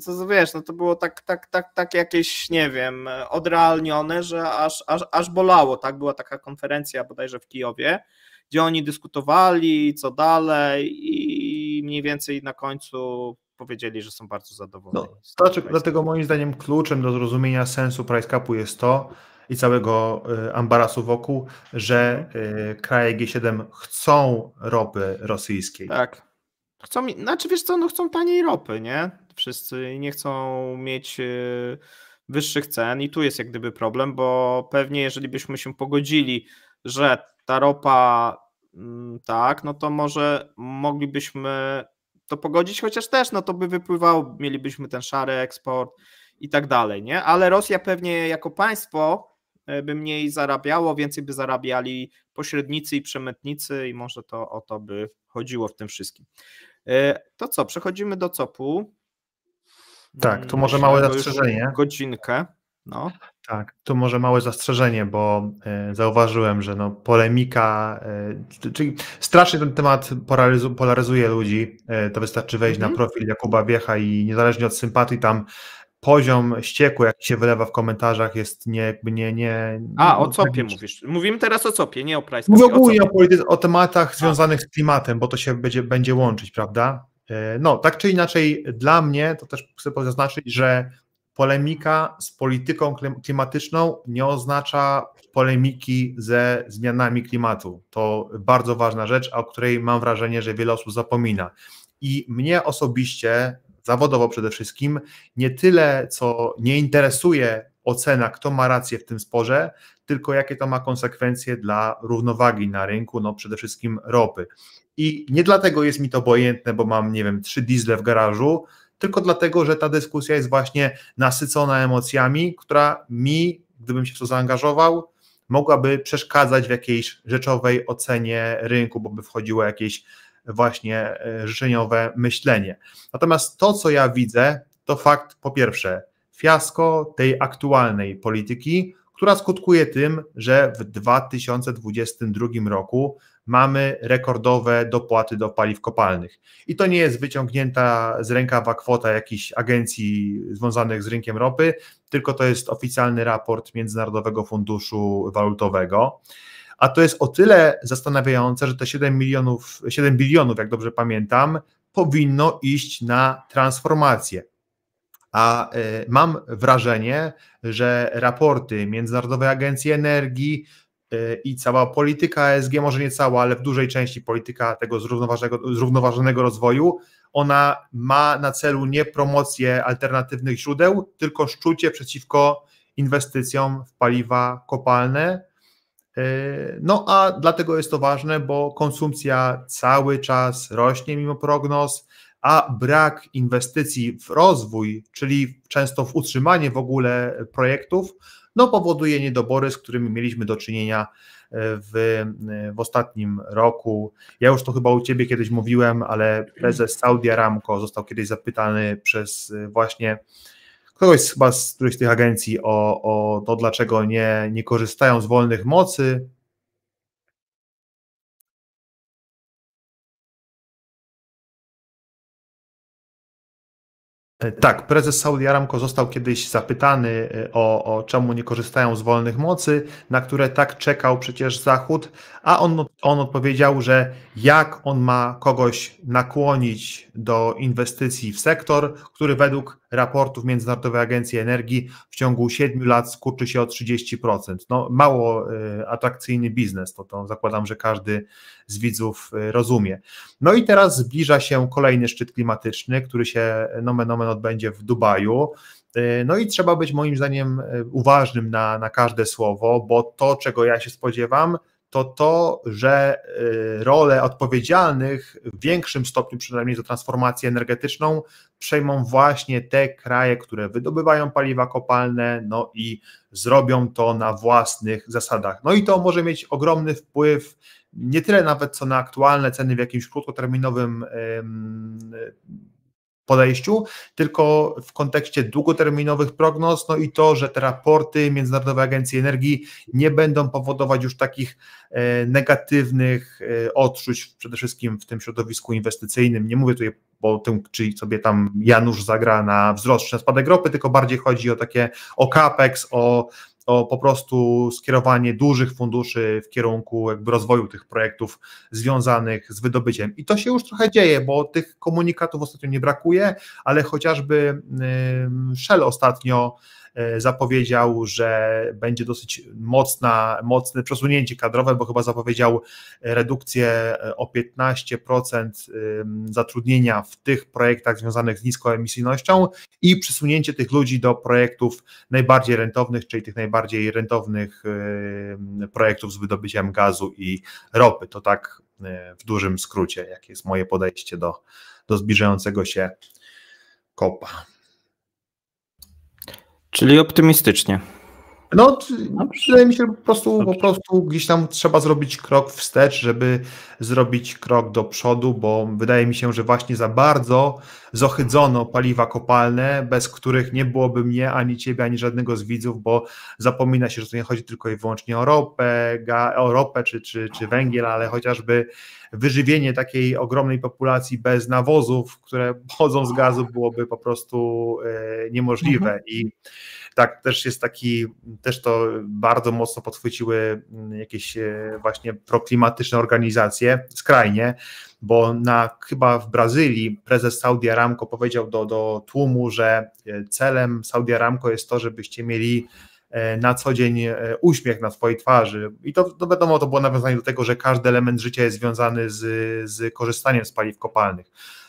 Co mm, wiesz, no to było tak, tak, tak, tak jakieś, nie wiem, odrealnione, że aż, aż, aż bolało, tak? Była taka konferencja bodajże w Kijowie, gdzie oni dyskutowali, co dalej i mniej więcej na końcu powiedzieli, że są bardzo zadowoleni. No, znaczy, dlatego moim zdaniem kluczem do zrozumienia sensu price capu jest to i całego y, ambarasu wokół, że y, kraje G7 chcą ropy rosyjskiej. Tak. Chcą, znaczy wiesz co, no chcą taniej ropy, nie? Wszyscy nie chcą mieć y, wyższych cen i tu jest jak gdyby problem, bo pewnie jeżeli byśmy się pogodzili, że ta ropa mm, tak, no to może moglibyśmy to pogodzić, chociaż też no to by wypływało, mielibyśmy ten szary eksport i tak dalej, nie? Ale Rosja pewnie jako państwo e, by mniej zarabiało, więcej by zarabiali pośrednicy i przemytnicy i może to o to by chodziło w tym wszystkim. E, to co, przechodzimy do co Tak, tu mm, może małe zastrzeżenie. Godzinkę. No. Tak, tu może małe zastrzeżenie, bo e, zauważyłem, że no, polemika, e, czyli strasznie ten temat polaryzuje ludzi. E, to wystarczy wejść mm -hmm. na mhm. profil Jakuba Wiecha i niezależnie od sympatii, tam poziom ścieku, jak się wylewa w komentarzach, jest nie, jakby nie, nie... A, o copie tak, mówisz. Mówimy teraz o copie, nie o price. Mówię ogólnie o, o, o tematach A. związanych z klimatem, bo to się będzie, będzie łączyć, prawda? No, tak czy inaczej, dla mnie to też chcę zaznaczyć, że polemika z polityką klimatyczną nie oznacza polemiki ze zmianami klimatu. To bardzo ważna rzecz, o której mam wrażenie, że wiele osób zapomina. I mnie osobiście, zawodowo przede wszystkim, nie tyle co nie interesuje ocena, kto ma rację w tym sporze, tylko jakie to ma konsekwencje dla równowagi na rynku, no przede wszystkim ropy. I nie dlatego jest mi to obojętne, bo mam, nie wiem, trzy diesle w garażu, tylko dlatego, że ta dyskusja jest właśnie nasycona emocjami, która mi, gdybym się w to zaangażował, mogłaby przeszkadzać w jakiejś rzeczowej ocenie rynku, bo by wchodziło jakieś właśnie e, życzeniowe myślenie. Natomiast to, co ja widzę, to fakt po pierwsze fiasko tej aktualnej polityki, która skutkuje tym, że w 2022 roku mamy rekordowe dopłaty do paliw kopalnych. I to nie jest wyciągnięta z rękawa kwota jakichś agencji związanych z rynkiem ropy, tylko to jest oficjalny raport Międzynarodowego Funduszu Walutowego. A to jest o tyle zastanawiające, że te 7 milionów, 7 bilionów, jak dobrze pamiętam, powinno iść na transformację. A e, mam wrażenie, że raporty Międzynarodowej Agencji Energii, Y, i cała polityka ESG, może nie cała, ale w dużej części polityka tego zrównoważonego, zrównoważonego rozwoju, ona ma na celu nie promocję alternatywnych źródeł, tylko szczucie przeciwko inwestycjom w paliwa kopalne. Y, no a dlatego jest to ważne, bo konsumpcja cały czas rośnie mimo prognoz, a brak inwestycji w rozwój, czyli często w utrzymanie w ogóle projektów, no powoduje niedobory, z którymi mieliśmy do czynienia e, w, e, w ostatnim roku. Ja już to chyba u Ciebie kiedyś mówiłem, ale prezes Saudi Aramco został kiedyś zapytany przez e, właśnie kogoś chyba z którejś z tych agencji o, o to, dlaczego nie, nie korzystają z wolnych mocy, E, tak, prezes Saudi Aramco został kiedyś zapytany e, o, o czemu nie korzystają z wolnych mocy, na które tak czekał przecież Zachód, a on, on odpowiedział, że jak on ma kogoś nakłonić do inwestycji w sektor, który według raportów Międzynarodowej Agencji Energii w ciągu 7 lat skurczy się o 30%. No, mało e, atrakcyjny biznes, to, to zakładam, że każdy z widzów e, rozumie. No i teraz zbliża się kolejny szczyt klimatyczny, który się nomen omen odbędzie w Dubaju. E, no i trzeba być moim zdaniem uważnym na, na każde słowo, bo to, czego ja się spodziewam, to to, że y, role odpowiedzialnych w większym stopniu przynajmniej za transformację energetyczną przejmą właśnie te kraje, które wydobywają paliwa kopalne, no i zrobią to na własnych zasadach. No i to może mieć ogromny wpływ nie tyle nawet co na aktualne ceny w jakimś krótkoterminowym podejściu, tylko w kontekście długoterminowych prognoz, no i to, że te raporty Międzynarodowej Agencji Energii nie będą powodować już takich e, negatywnych e, odczuć, przede wszystkim w tym środowisku inwestycyjnym. Nie mówię tutaj o tym, czyli sobie tam Janusz zagra na wzrost czy na spadek ropy, tylko bardziej chodzi o takie, o CAPEX, o o po prostu skierowanie dużych funduszy w kierunku jakby rozwoju tych projektów związanych z wydobyciem. I to się już trochę dzieje, bo tych komunikatów ostatnio nie brakuje, ale chociażby Shell ostatnio E, zapowiedział, że będzie dosyć mocna, mocne przesunięcie kadrowe, bo chyba zapowiedział redukcję e, o 15% zatrudnienia w tych projektach związanych z niskoemisyjnością i przesunięcie tych ludzi do projektów najbardziej rentownych, czyli tych najbardziej rentownych projektów z wydobyciem gazu i ropy. To tak e, w dużym skrócie, jakie jest moje podejście do, do zbliżającego się kopa. Czyli optymistycznie. No, wydaje mi się, że po prostu, po prostu gdzieś tam trzeba zrobić krok wstecz, żeby zrobić krok do przodu, bo wydaje mi się, że właśnie za bardzo zohydzono paliwa kopalne, bez których nie byłoby mnie, ani ciebie, ani żadnego z widzów, bo zapomina się, że to nie chodzi tylko i wyłącznie o ropę, ga, o ropę czy, czy, czy węgiel, ale chociażby wyżywienie takiej ogromnej populacji bez nawozów, które pochodzą z gazu, byłoby po prostu e, niemożliwe. Mhm. I tak też jest taki, też to bardzo mocno podchwyciły mm, jakieś e, właśnie proklimatyczne organizacje, skrajnie, bo na, chyba w Brazylii prezes Saudi Aramco powiedział do, do tłumu, że e, celem Saudi Aramco jest to, żebyście mieli E, na co dzień e, uśmiech na swojej twarzy. I to, to wiadomo, to było nawiązanie do tego, że każdy element życia jest związany z, z korzystaniem z paliw kopalnych.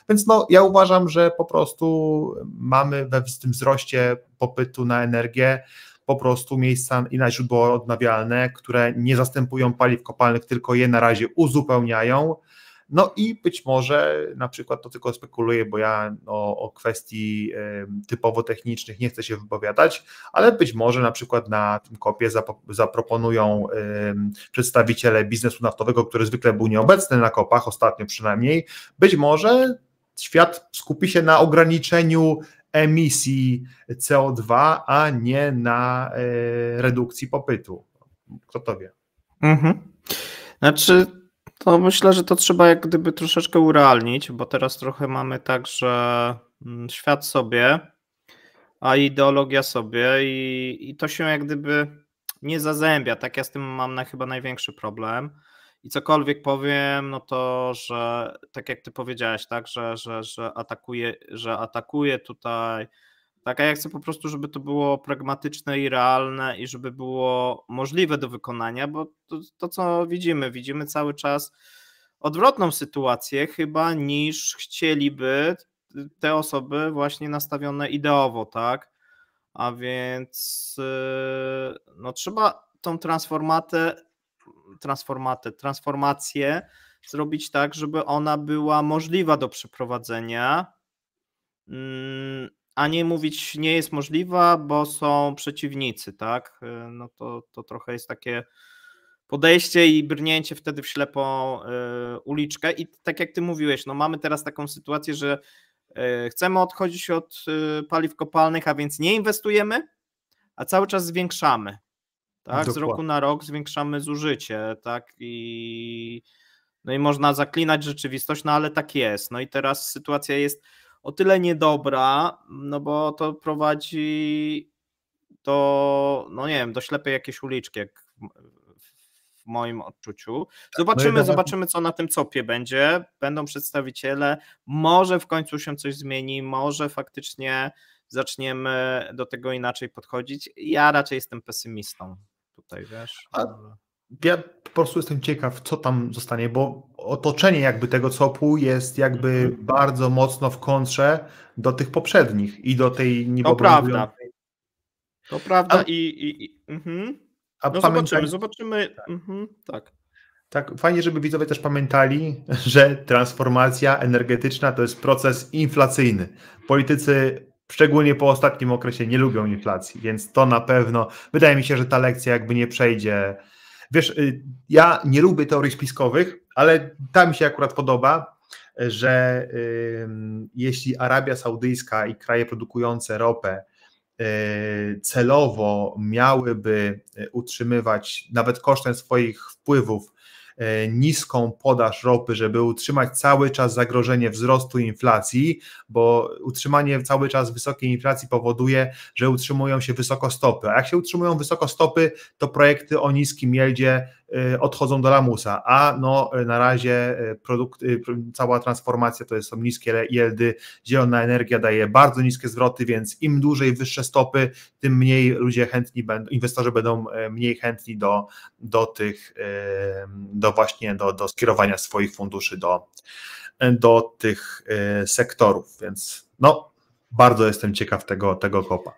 Więc no, ja uważam, że po prostu mamy we w tym wzroście popytu na energię po prostu miejsca i na źródła odnawialne, które nie zastępują paliw kopalnych, tylko je na razie uzupełniają no i być może na przykład to tylko spekuluję, bo ja o, no, o kwestii typowo technicznych nie chcę się wypowiadać, ale być może na przykład na tym kopie zaproponują przedstawiciele biznesu naftowego, który zwykle był nieobecny na kopach, ostatnio przynajmniej, być może świat skupi się na ograniczeniu emisji CO2, a nie na e, redukcji popytu. Kto to wie? Mhm. Znaczy, to myślę, że to trzeba jak gdyby troszeczkę urealnić, bo teraz trochę mamy tak, że mm, świat sobie, a ideologia sobie i, i to się jak gdyby nie zazębia. Tak ja z tym mam na chyba największy problem. I cokolwiek powiem, no to, że tak jak ty powiedziałeś, tak, że, że, że atakuje, że atakuje tutaj tak, a ja chcę po prostu, żeby to było pragmatyczne i realne i żeby było możliwe do wykonania, bo to, to co widzimy, widzimy cały czas odwrotną sytuację chyba niż chcieliby te osoby właśnie nastawione ideowo, tak? A więc y, no trzeba tą transformatę, transformatę, transformację zrobić tak, żeby ona była możliwa do przeprowadzenia. Mm, a nie mówić nie jest możliwa, bo są przeciwnicy, tak? E, no to, to trochę jest takie podejście i brnięcie wtedy w ślepą e, uliczkę. I tak jak ty mówiłeś, no mamy teraz taką sytuację, że e, chcemy odchodzić od paliw kopalnych, a więc nie inwestujemy, a cały czas zwiększamy. Tak, z roku na rok zwiększamy zużycie, tak i no i można zaklinać rzeczywistość, no ale tak jest. No i teraz sytuacja jest o tyle niedobra, no bo to prowadzi do, no nie wiem, do ślepej jakiejś uliczki, jak w moim odczuciu. Tak, no zobaczymy, no zobaczymy, co na tym copie będzie. Będą przedstawiciele, może w końcu się coś zmieni, może faktycznie zaczniemy do tego inaczej podchodzić. Ja raczej jestem pesymistą tutaj, wiesz. A, ja po prostu jestem ciekaw, co tam zostanie, bo otoczenie jakby tego copu jest jakby mhm. bardzo mocno w kontrze do tych poprzednich i do tej niebobrącej... To prawda. To prawda a, i... i, i mhm. a no pamiętaj... zobaczymy, zobaczymy. Mhm, tak. Tak, fajnie, żeby widzowie też pamiętali, że transformacja energetyczna to jest proces inflacyjny. Politycy, szczególnie po ostatnim okresie, nie lubią inflacji, więc to na pewno, wydaje mi się, że ta lekcja jakby nie przejdzie Wiesz, y, ja nie lubię teorii spiskowych, ale ta mi się akurat podoba, że jeśli Arabia Saudyjska i kraje produkujące ropę y, celowo miałyby y, utrzymywać nawet kosztem swoich wpływów E, niską podaż ropy, żeby utrzymać cały czas zagrożenie wzrostu inflacji, bo utrzymanie cały czas wysokiej inflacji powoduje, że utrzymują się wysoko stopy. A jak się utrzymują wysoko stopy, to projekty o niskim jeldzie Y, odchodzą do lamusa, a no na razie y, produkt, y, cała transformacja to są niskie jeldy, zielona energia daje bardzo niskie zwroty, więc im dłużej wyższe stopy, tym mniej ludzie chętni będą, inwestorzy będą mniej chętni do, do tych, do właśnie do, do skierowania swoich funduszy do, do tych sektorów, więc no bardzo jestem ciekaw tego, tego kopa.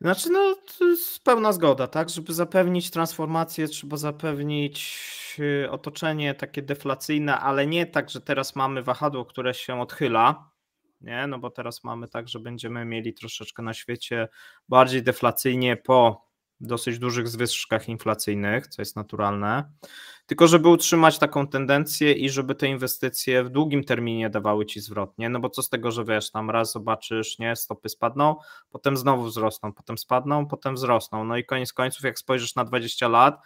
Znaczy, no, to jest pełna zgoda, tak? Żeby zapewnić transformację, trzeba zapewnić e, otoczenie takie deflacyjne, ale nie tak, że teraz mamy wahadło, które się odchyla, nie? No bo teraz mamy tak, że będziemy mieli troszeczkę na świecie bardziej deflacyjnie po dosyć dużych zwyżkach inflacyjnych, co jest naturalne tylko żeby utrzymać taką tendencję i żeby te inwestycje w długim terminie dawały ci zwrot, nie? No bo co z tego, że wiesz, tam raz zobaczysz, nie, stopy spadną, potem znowu wzrosną, potem spadną, potem wzrosną, no i koniec końców, jak spojrzysz na 20 lat,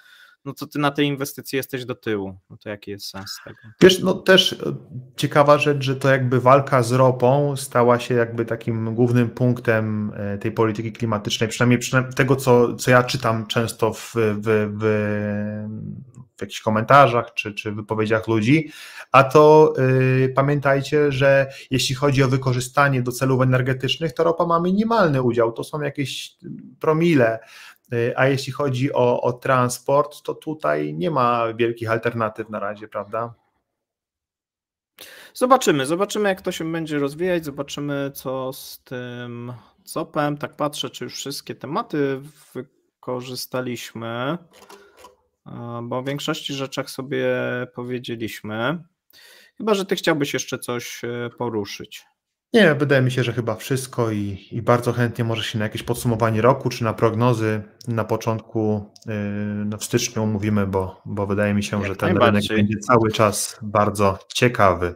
no to ty na tej inwestycji jesteś do tyłu. No to jaki jest sens tego? Wiesz, no też e, ciekawa rzecz, że to jakby walka z ropą stała się jakby takim głównym punktem e, tej polityki klimatycznej, przynajmniej, przynajmniej tego, co, co ja czytam często w, w, w w jakichś komentarzach czy, czy wypowiedziach ludzi, a to yy, pamiętajcie, że jeśli chodzi o wykorzystanie do celów energetycznych, to ropa ma minimalny udział, to są jakieś y, promile, y, a jeśli chodzi o, o, transport, to tutaj nie ma wielkich alternatyw na razie, prawda? Zobaczymy, zobaczymy, jak to się będzie rozwijać, zobaczymy, co z tym cop Tak patrzę, czy już wszystkie tematy wykorzystaliśmy bo w większości rzeczach sobie powiedzieliśmy. Chyba, że ty chciałbyś jeszcze coś e, poruszyć. Nie, wydaje mi się, że chyba wszystko i, i bardzo chętnie może się na jakieś podsumowanie roku czy na prognozy na początku, e, no w styczniu mówimy, bo, bo wydaje mi się, Jak że ten rynek będzie cały czas bardzo ciekawy.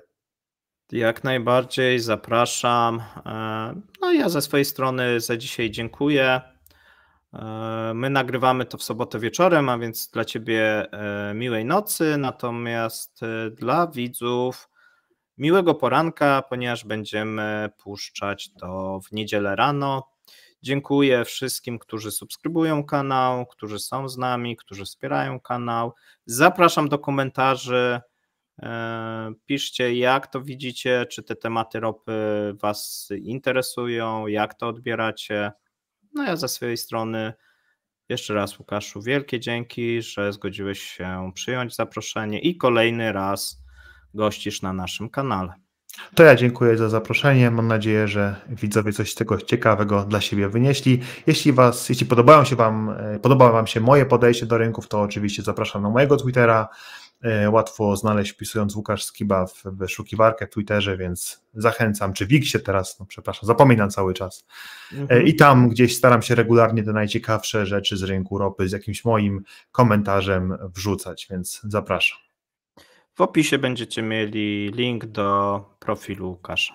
Jak najbardziej zapraszam. E, no ja ze swojej strony za dzisiaj dziękuję. E, my nagrywamy to w sobotę wieczorem, a więc dla Ciebie e, miłej nocy, natomiast e, dla widzów miłego poranka, ponieważ będziemy puszczać to w niedzielę rano. Dziękuję wszystkim, którzy subskrybują kanał, którzy są z nami, którzy wspierają kanał. Zapraszam do komentarzy. Piszcie, jak to widzicie, czy te tematy ropy Was interesują, jak to odbieracie. No ja ze swojej strony jeszcze raz Łukaszu, wielkie dzięki, że zgodziłeś się przyjąć zaproszenie i kolejny raz gościsz na naszym kanale. To ja dziękuję za zaproszenie. Mam nadzieję, że widzowie coś z tego ciekawego dla siebie wynieśli. Jeśli was, jeśli podobają się wam, e, podoba wam się moje podejście do rynków, to oczywiście zapraszam na mojego Twittera, E, łatwo znaleźć wpisując Łukasz Skiba w wyszukiwarkę w Twitterze, więc zachęcam, czy się teraz, no przepraszam, zapominam cały czas. E, mhm. I tam gdzieś staram się regularnie te najciekawsze rzeczy z rynku ropy z jakimś moim komentarzem wrzucać, więc zapraszam. W opisie będziecie mieli link do profilu Łukasza.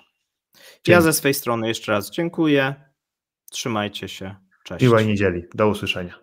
Ja ze swej strony jeszcze raz dziękuję. Trzymajcie się. Cześć. Miłej niedzieli. Do usłyszenia.